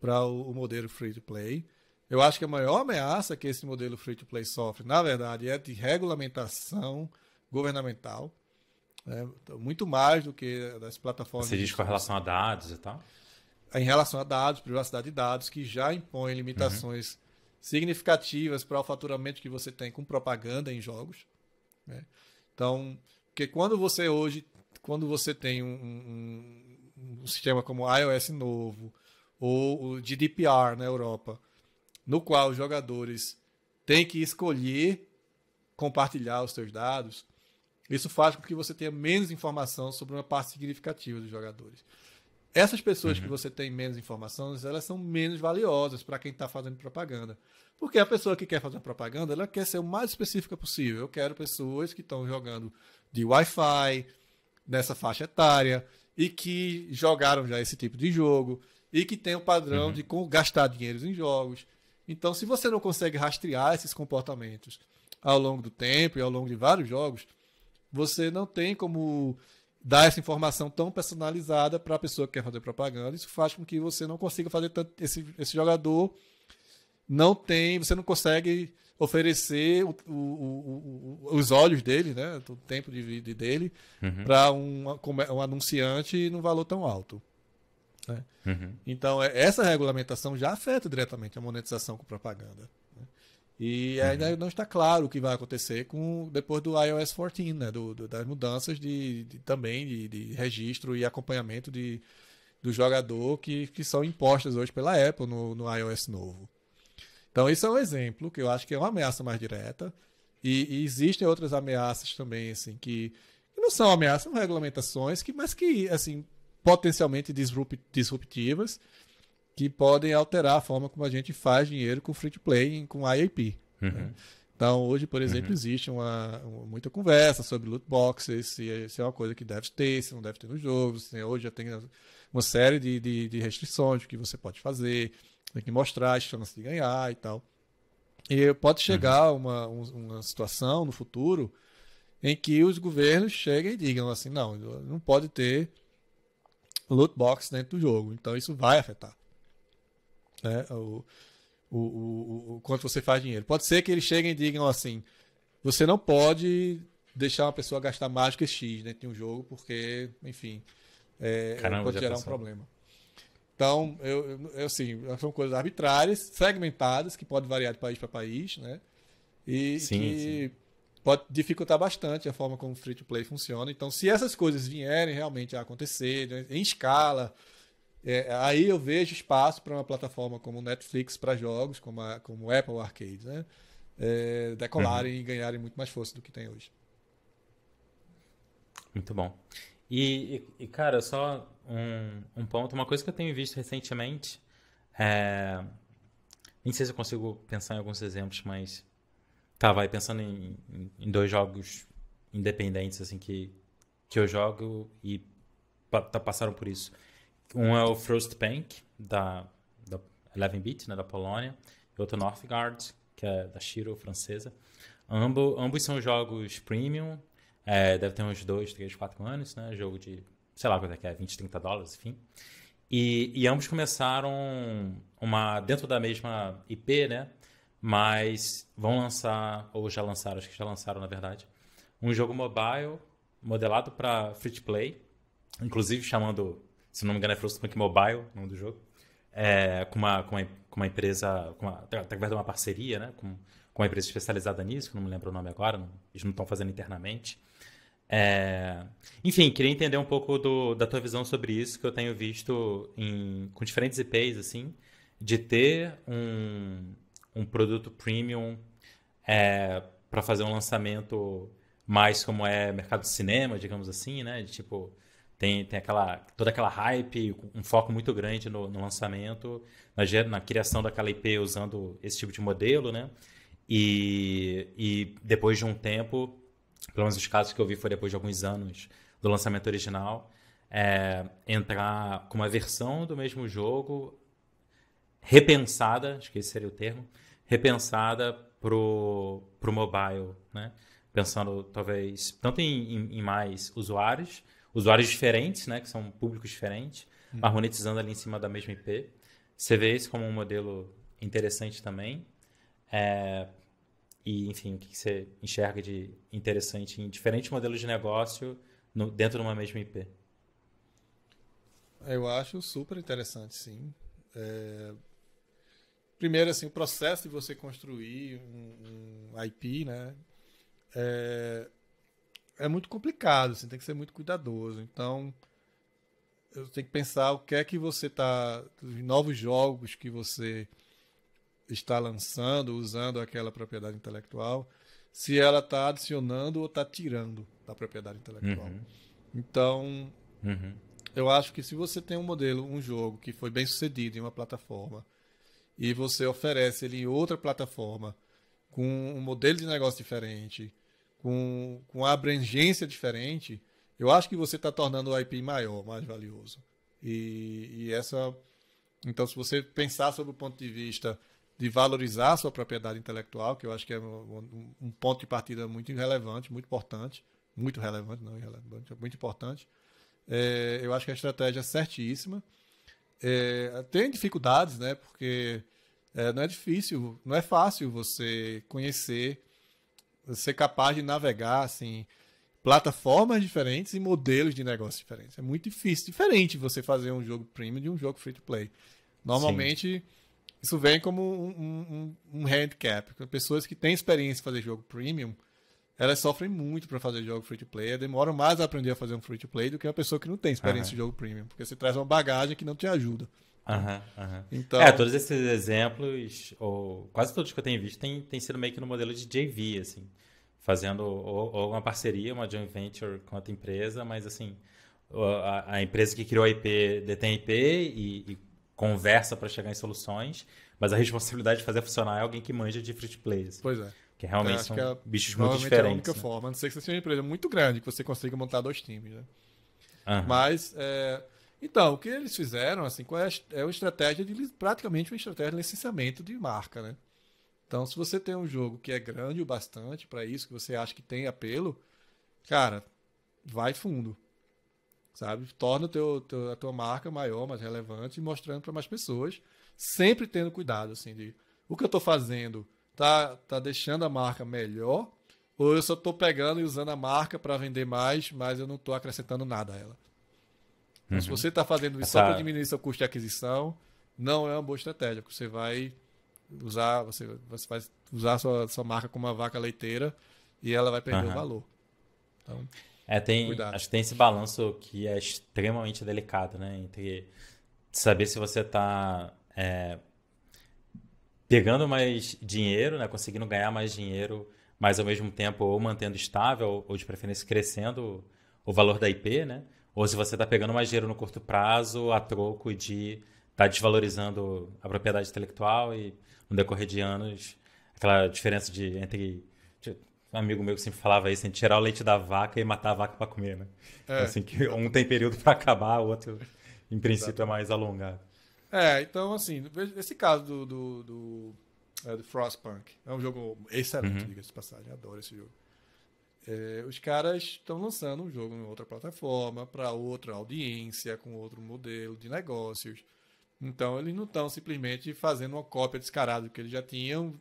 para o, o modelo free to play. Eu acho que a maior ameaça que esse modelo free to play sofre, na verdade, é de regulamentação governamental. Né? Muito mais do que das plataformas. Você diz com relação a dados e tal? Em relação a dados, privacidade de dados, que já impõe limitações uhum. significativas para o faturamento que você tem com propaganda em jogos. Né? Então, porque quando você hoje, quando você tem um, um um sistema como iOS novo ou o GDPR na Europa, no qual os jogadores têm que escolher compartilhar os seus dados, isso faz com que você tenha menos informação sobre uma parte significativa dos jogadores. Essas pessoas uhum. que você tem menos informações, elas são menos valiosas para quem está fazendo propaganda. Porque a pessoa que quer fazer propaganda, ela quer ser o mais específica possível. Eu quero pessoas que estão jogando de Wi-Fi, nessa faixa etária, e que jogaram já esse tipo de jogo e que tem o padrão uhum. de gastar dinheiro em jogos. Então, se você não consegue rastrear esses comportamentos ao longo do tempo e ao longo de vários jogos, você não tem como dar essa informação tão personalizada para a pessoa que quer fazer propaganda. Isso faz com que você não consiga fazer tanto. Esse, esse jogador não tem. Você não consegue oferecer o, o, o, os olhos dele, né, o tempo de vida dele, uhum. para um, um, anunciante num valor tão alto. Né? Uhum. Então, é, essa regulamentação já afeta diretamente a monetização com propaganda. Né? E uhum. ainda não está claro o que vai acontecer com depois do iOS 14, né, do, do, das mudanças de, de também de, de registro e acompanhamento de, do jogador que, que são impostas hoje pela Apple no, no iOS novo. Então, isso é um exemplo que eu acho que é uma ameaça mais direta. E, e existem outras ameaças também, assim, que, que, não são ameaças, são regulamentações, que, mas que, assim, potencialmente disruptivas, que podem alterar a forma como a gente faz dinheiro com free to play, com IAP. Né? Uhum. Né? Então, hoje, por exemplo, uhum. existe uma, uma, muita conversa sobre loot boxes, se, é, se, é uma coisa que deve ter, se não deve ter nos jogos. hoje já tem uma série de, de, de restrições que você pode fazer tem que mostrar as chances de ganhar e tal. E pode chegar uhum. uma, uma situação no futuro em que os governos cheguem e digam assim: não, não pode ter loot box dentro do jogo. Então isso vai afetar né? o, o, o, o quanto você faz dinheiro. Pode ser que eles cheguem e digam assim: você não pode deixar uma pessoa gastar mágica X dentro de um jogo, porque, enfim, é, Caramba, pode gerar um problema. Então, eu, eu, assim, são coisas arbitrárias, segmentadas, que podem variar de país para país, né? E sim, que sim. pode dificultar bastante a forma como o free-to-play funciona. Então, se essas coisas vierem realmente a acontecer né, em escala, é, aí eu vejo espaço para uma plataforma como Netflix para jogos, como, a, como Apple Arcade, né? É, decolarem uhum. e ganharem muito mais força do que tem hoje. Muito bom. e, e, e cara, só um, um ponto, uma coisa que eu tenho visto recentemente, é... nem sei se eu consigo pensar em alguns exemplos, mas tá, vai pensando em, em dois jogos independentes assim que, que eu jogo e tá, passaram por isso. Um é o Frostpunk, da, da Eleven Beat, né, da Polônia, e outro é Northgard, que é da Shiro, francesa. Ambo, ambos são jogos premium, é, deve ter uns dois, três, quatro anos, né? Jogo de sei lá quanto é que é, 20, 30 dólares, enfim. E, e ambos começaram uma dentro da mesma IP, né? Mas vão lançar, ou já lançaram, acho que já lançaram na verdade, um jogo mobile modelado para free to play, inclusive chamando, se não me engano, é Frostpunk Mobile, o nome do jogo, é, com, uma, com, uma, com uma empresa, com uma, através de uma parceria, né? Com, com uma empresa especializada nisso, que não me lembro o nome agora, não, eles não estão fazendo internamente. É... Enfim, queria entender um pouco do, da tua visão sobre isso, que eu tenho visto em, com diferentes IPs, assim, de ter um, um produto premium é, para fazer um lançamento mais como é mercado de cinema, digamos assim, né? De, tipo, tem, tem aquela, toda aquela hype, um foco muito grande no, no lançamento, na, na criação daquela IP usando esse tipo de modelo, né? E, e depois de um tempo pelo menos os casos que eu vi foi depois de alguns anos do lançamento original, é, entrar com uma versão do mesmo jogo repensada, acho que esse seria o termo, repensada pro, pro mobile, né? Pensando talvez tanto em, em, em mais usuários, usuários diferentes, né? Que são públicos diferentes, uhum. mas monetizando ali em cima da mesma IP. Você vê isso como um modelo interessante também. É, e, enfim, o que você enxerga de interessante em diferentes modelos de negócio no, dentro de uma mesma IP? Eu acho super interessante, sim. É... Primeiro, assim, o processo de você construir um, um IP, né? É... é muito complicado, assim, tem que ser muito cuidadoso. Então, eu tenho que pensar o que é que você tá... Os novos jogos que você está lançando, usando aquela propriedade intelectual, se ela está adicionando ou está tirando da propriedade intelectual. Uhum. Então, uhum. eu acho que se você tem um modelo, um jogo que foi bem sucedido em uma plataforma e você oferece ele em outra plataforma com um modelo de negócio diferente, com, com abrangência diferente, eu acho que você está tornando o IP maior, mais valioso. E, e essa. Então, se você pensar sobre o ponto de vista de valorizar a sua propriedade intelectual, que eu acho que é um, um ponto de partida muito relevante, muito importante, muito relevante, não irrelevante, muito importante. É, eu acho que a estratégia é certíssima. É, tem dificuldades, né? Porque é, não é difícil, não é fácil você conhecer, ser capaz de navegar assim plataformas diferentes e modelos de negócio diferentes. É muito difícil, diferente você fazer um jogo premium de um jogo free to play. Normalmente Sim isso vem como um, um, um handicap. Pessoas que têm experiência em fazer jogo premium, elas sofrem muito para fazer jogo free to play, demoram mais a aprender a fazer um free to play do que uma pessoa que não tem experiência uhum. de jogo premium, porque você traz uma bagagem que não te ajuda. Uhum, uhum. Então... É, todos esses exemplos, ou quase todos que eu tenho visto, tem, tem sido meio que no modelo de JV, assim, fazendo ou, ou uma parceria, uma joint venture com outra empresa, mas assim, a, a empresa que criou a IP detém a IP e, e conversa para chegar em soluções, mas a responsabilidade de fazer funcionar é alguém que manja de free players. Pois é. Que realmente é, são que é, bichos muito diferentes. É a única né? forma, a não ser que você seja uma empresa muito grande, que você consiga montar dois times, né? Uhum. Mas, é... então, o que eles fizeram, assim, é, é uma estratégia de, praticamente uma estratégia de licenciamento de marca, né? Então, se você tem um jogo que é grande o bastante para isso, que você acha que tem apelo, cara, vai fundo sabe? Torna teu, teu, a tua marca maior, mais relevante e mostrando para mais pessoas, sempre tendo cuidado, assim, de o que eu estou fazendo tá, tá deixando a marca melhor ou eu só estou pegando e usando a marca para vender mais, mas eu não estou acrescentando nada a ela. Então, se uhum. você está fazendo isso Essa... só para diminuir seu custo de aquisição, não é uma boa estratégia, porque você vai usar, você, você vai usar a sua, sua marca como uma vaca leiteira e ela vai perder uhum. o valor. Então... É, tem, acho que tem esse balanço que é extremamente delicado, né? Entre saber se você está é, pegando mais dinheiro, né? Conseguindo ganhar mais dinheiro, mas ao mesmo tempo ou mantendo estável, ou de preferência crescendo o valor da IP, né? Ou se você está pegando mais dinheiro no curto prazo a troco de estar tá desvalorizando a propriedade intelectual e no decorrer de anos aquela diferença de entre um amigo meu sempre falava isso, em tirar o leite da vaca e matar a vaca para comer, né? É. Então, assim, que um tem período para acabar, o outro, em princípio, é mais alongado. É, então, assim, esse caso do, do, do, é, do Frostpunk é um jogo excelente, uhum. diga-se de passagem, adoro esse jogo. É, os caras estão lançando um jogo em outra plataforma, para outra audiência, com outro modelo de negócios. Então, eles não estão simplesmente fazendo uma cópia descarada do que eles já tinham,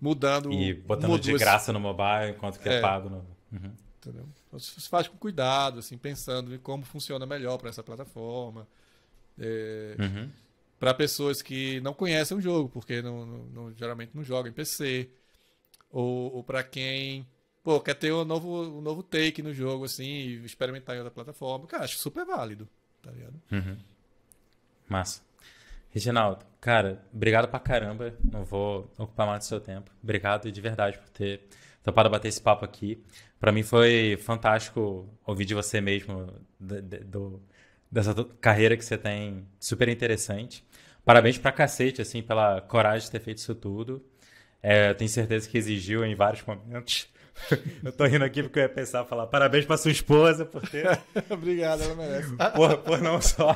mudando. E botando de graça no mobile, enquanto que é, é pago. No... Uhum. Entendeu? Então, você faz com cuidado, assim, pensando em como funciona melhor para essa plataforma. É, uhum. Para pessoas que não conhecem o jogo, porque não, não, geralmente não jogam em PC. Ou, ou para quem pô, quer ter um novo, um novo take no jogo, assim, e experimentar em outra plataforma. Cara, acho super válido, tá ligado? Uhum. Massa. Reginaldo, cara, obrigado pra caramba. Não vou ocupar mais do seu tempo. Obrigado de verdade por ter topado bater esse papo aqui. Para mim foi fantástico ouvir de você mesmo, de, de, do, dessa carreira que você tem, super interessante. Parabéns pra cacete, assim, pela coragem de ter feito isso tudo. É, eu tenho certeza que exigiu em vários momentos Eu tô rindo aqui porque eu ia pensar, falar parabéns pra sua esposa por ter. Obrigado, ela merece. Por, por não só.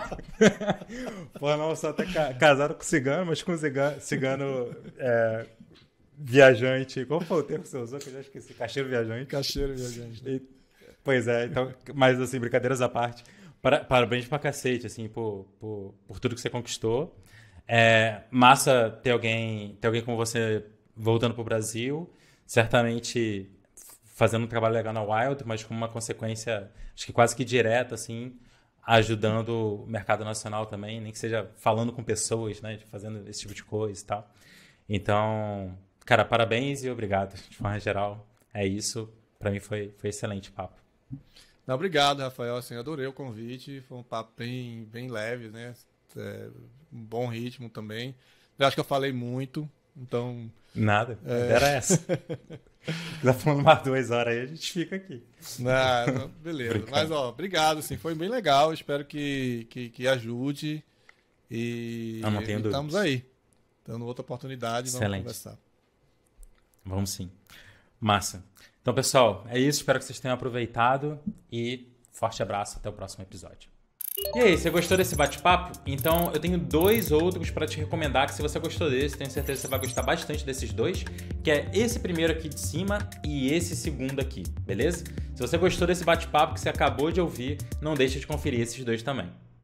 por não só ter casado com cigano, mas com cigano, cigano é, viajante. Como foi o termo que você usou? Que eu já esqueci. Cacheiro viajante. Cacheiro viajante. Né? E, pois é, então, mas assim, brincadeiras à parte. Para, parabéns pra cacete, assim, por, por, por tudo que você conquistou. É, massa ter alguém, ter alguém como você voltando pro Brasil. Certamente fazendo um trabalho legal na Wild, mas com uma consequência, acho que quase que direta, assim, ajudando o mercado nacional também, nem que seja falando com pessoas, né, fazendo esse tipo de coisa e tal. Então, cara, parabéns e obrigado. De forma geral, é isso. Para mim foi, foi excelente papo. Não, obrigado, Rafael. Assim, adorei o convite. Foi um papo bem, bem leve, né? É, um bom ritmo também. Eu acho que eu falei muito, então Nada, é. era essa. já tá falando umas duas horas aí, a gente fica aqui. Não, beleza. Mas, ó, obrigado, assim foi bem legal. Espero que, que, que ajude. E ah, não, não estamos aí. Dando outra oportunidade, Excelente. vamos conversar. Vamos sim. Massa. Então, pessoal, é isso. Espero que vocês tenham aproveitado e forte abraço. Até o próximo episódio. E aí, você gostou desse bate-papo? Então eu tenho dois outros para te recomendar que se você gostou desse, tenho certeza que você vai gostar bastante desses dois, que é esse primeiro aqui de cima e esse segundo aqui, beleza? Se você gostou desse bate-papo que você acabou de ouvir, não deixe de conferir esses dois também.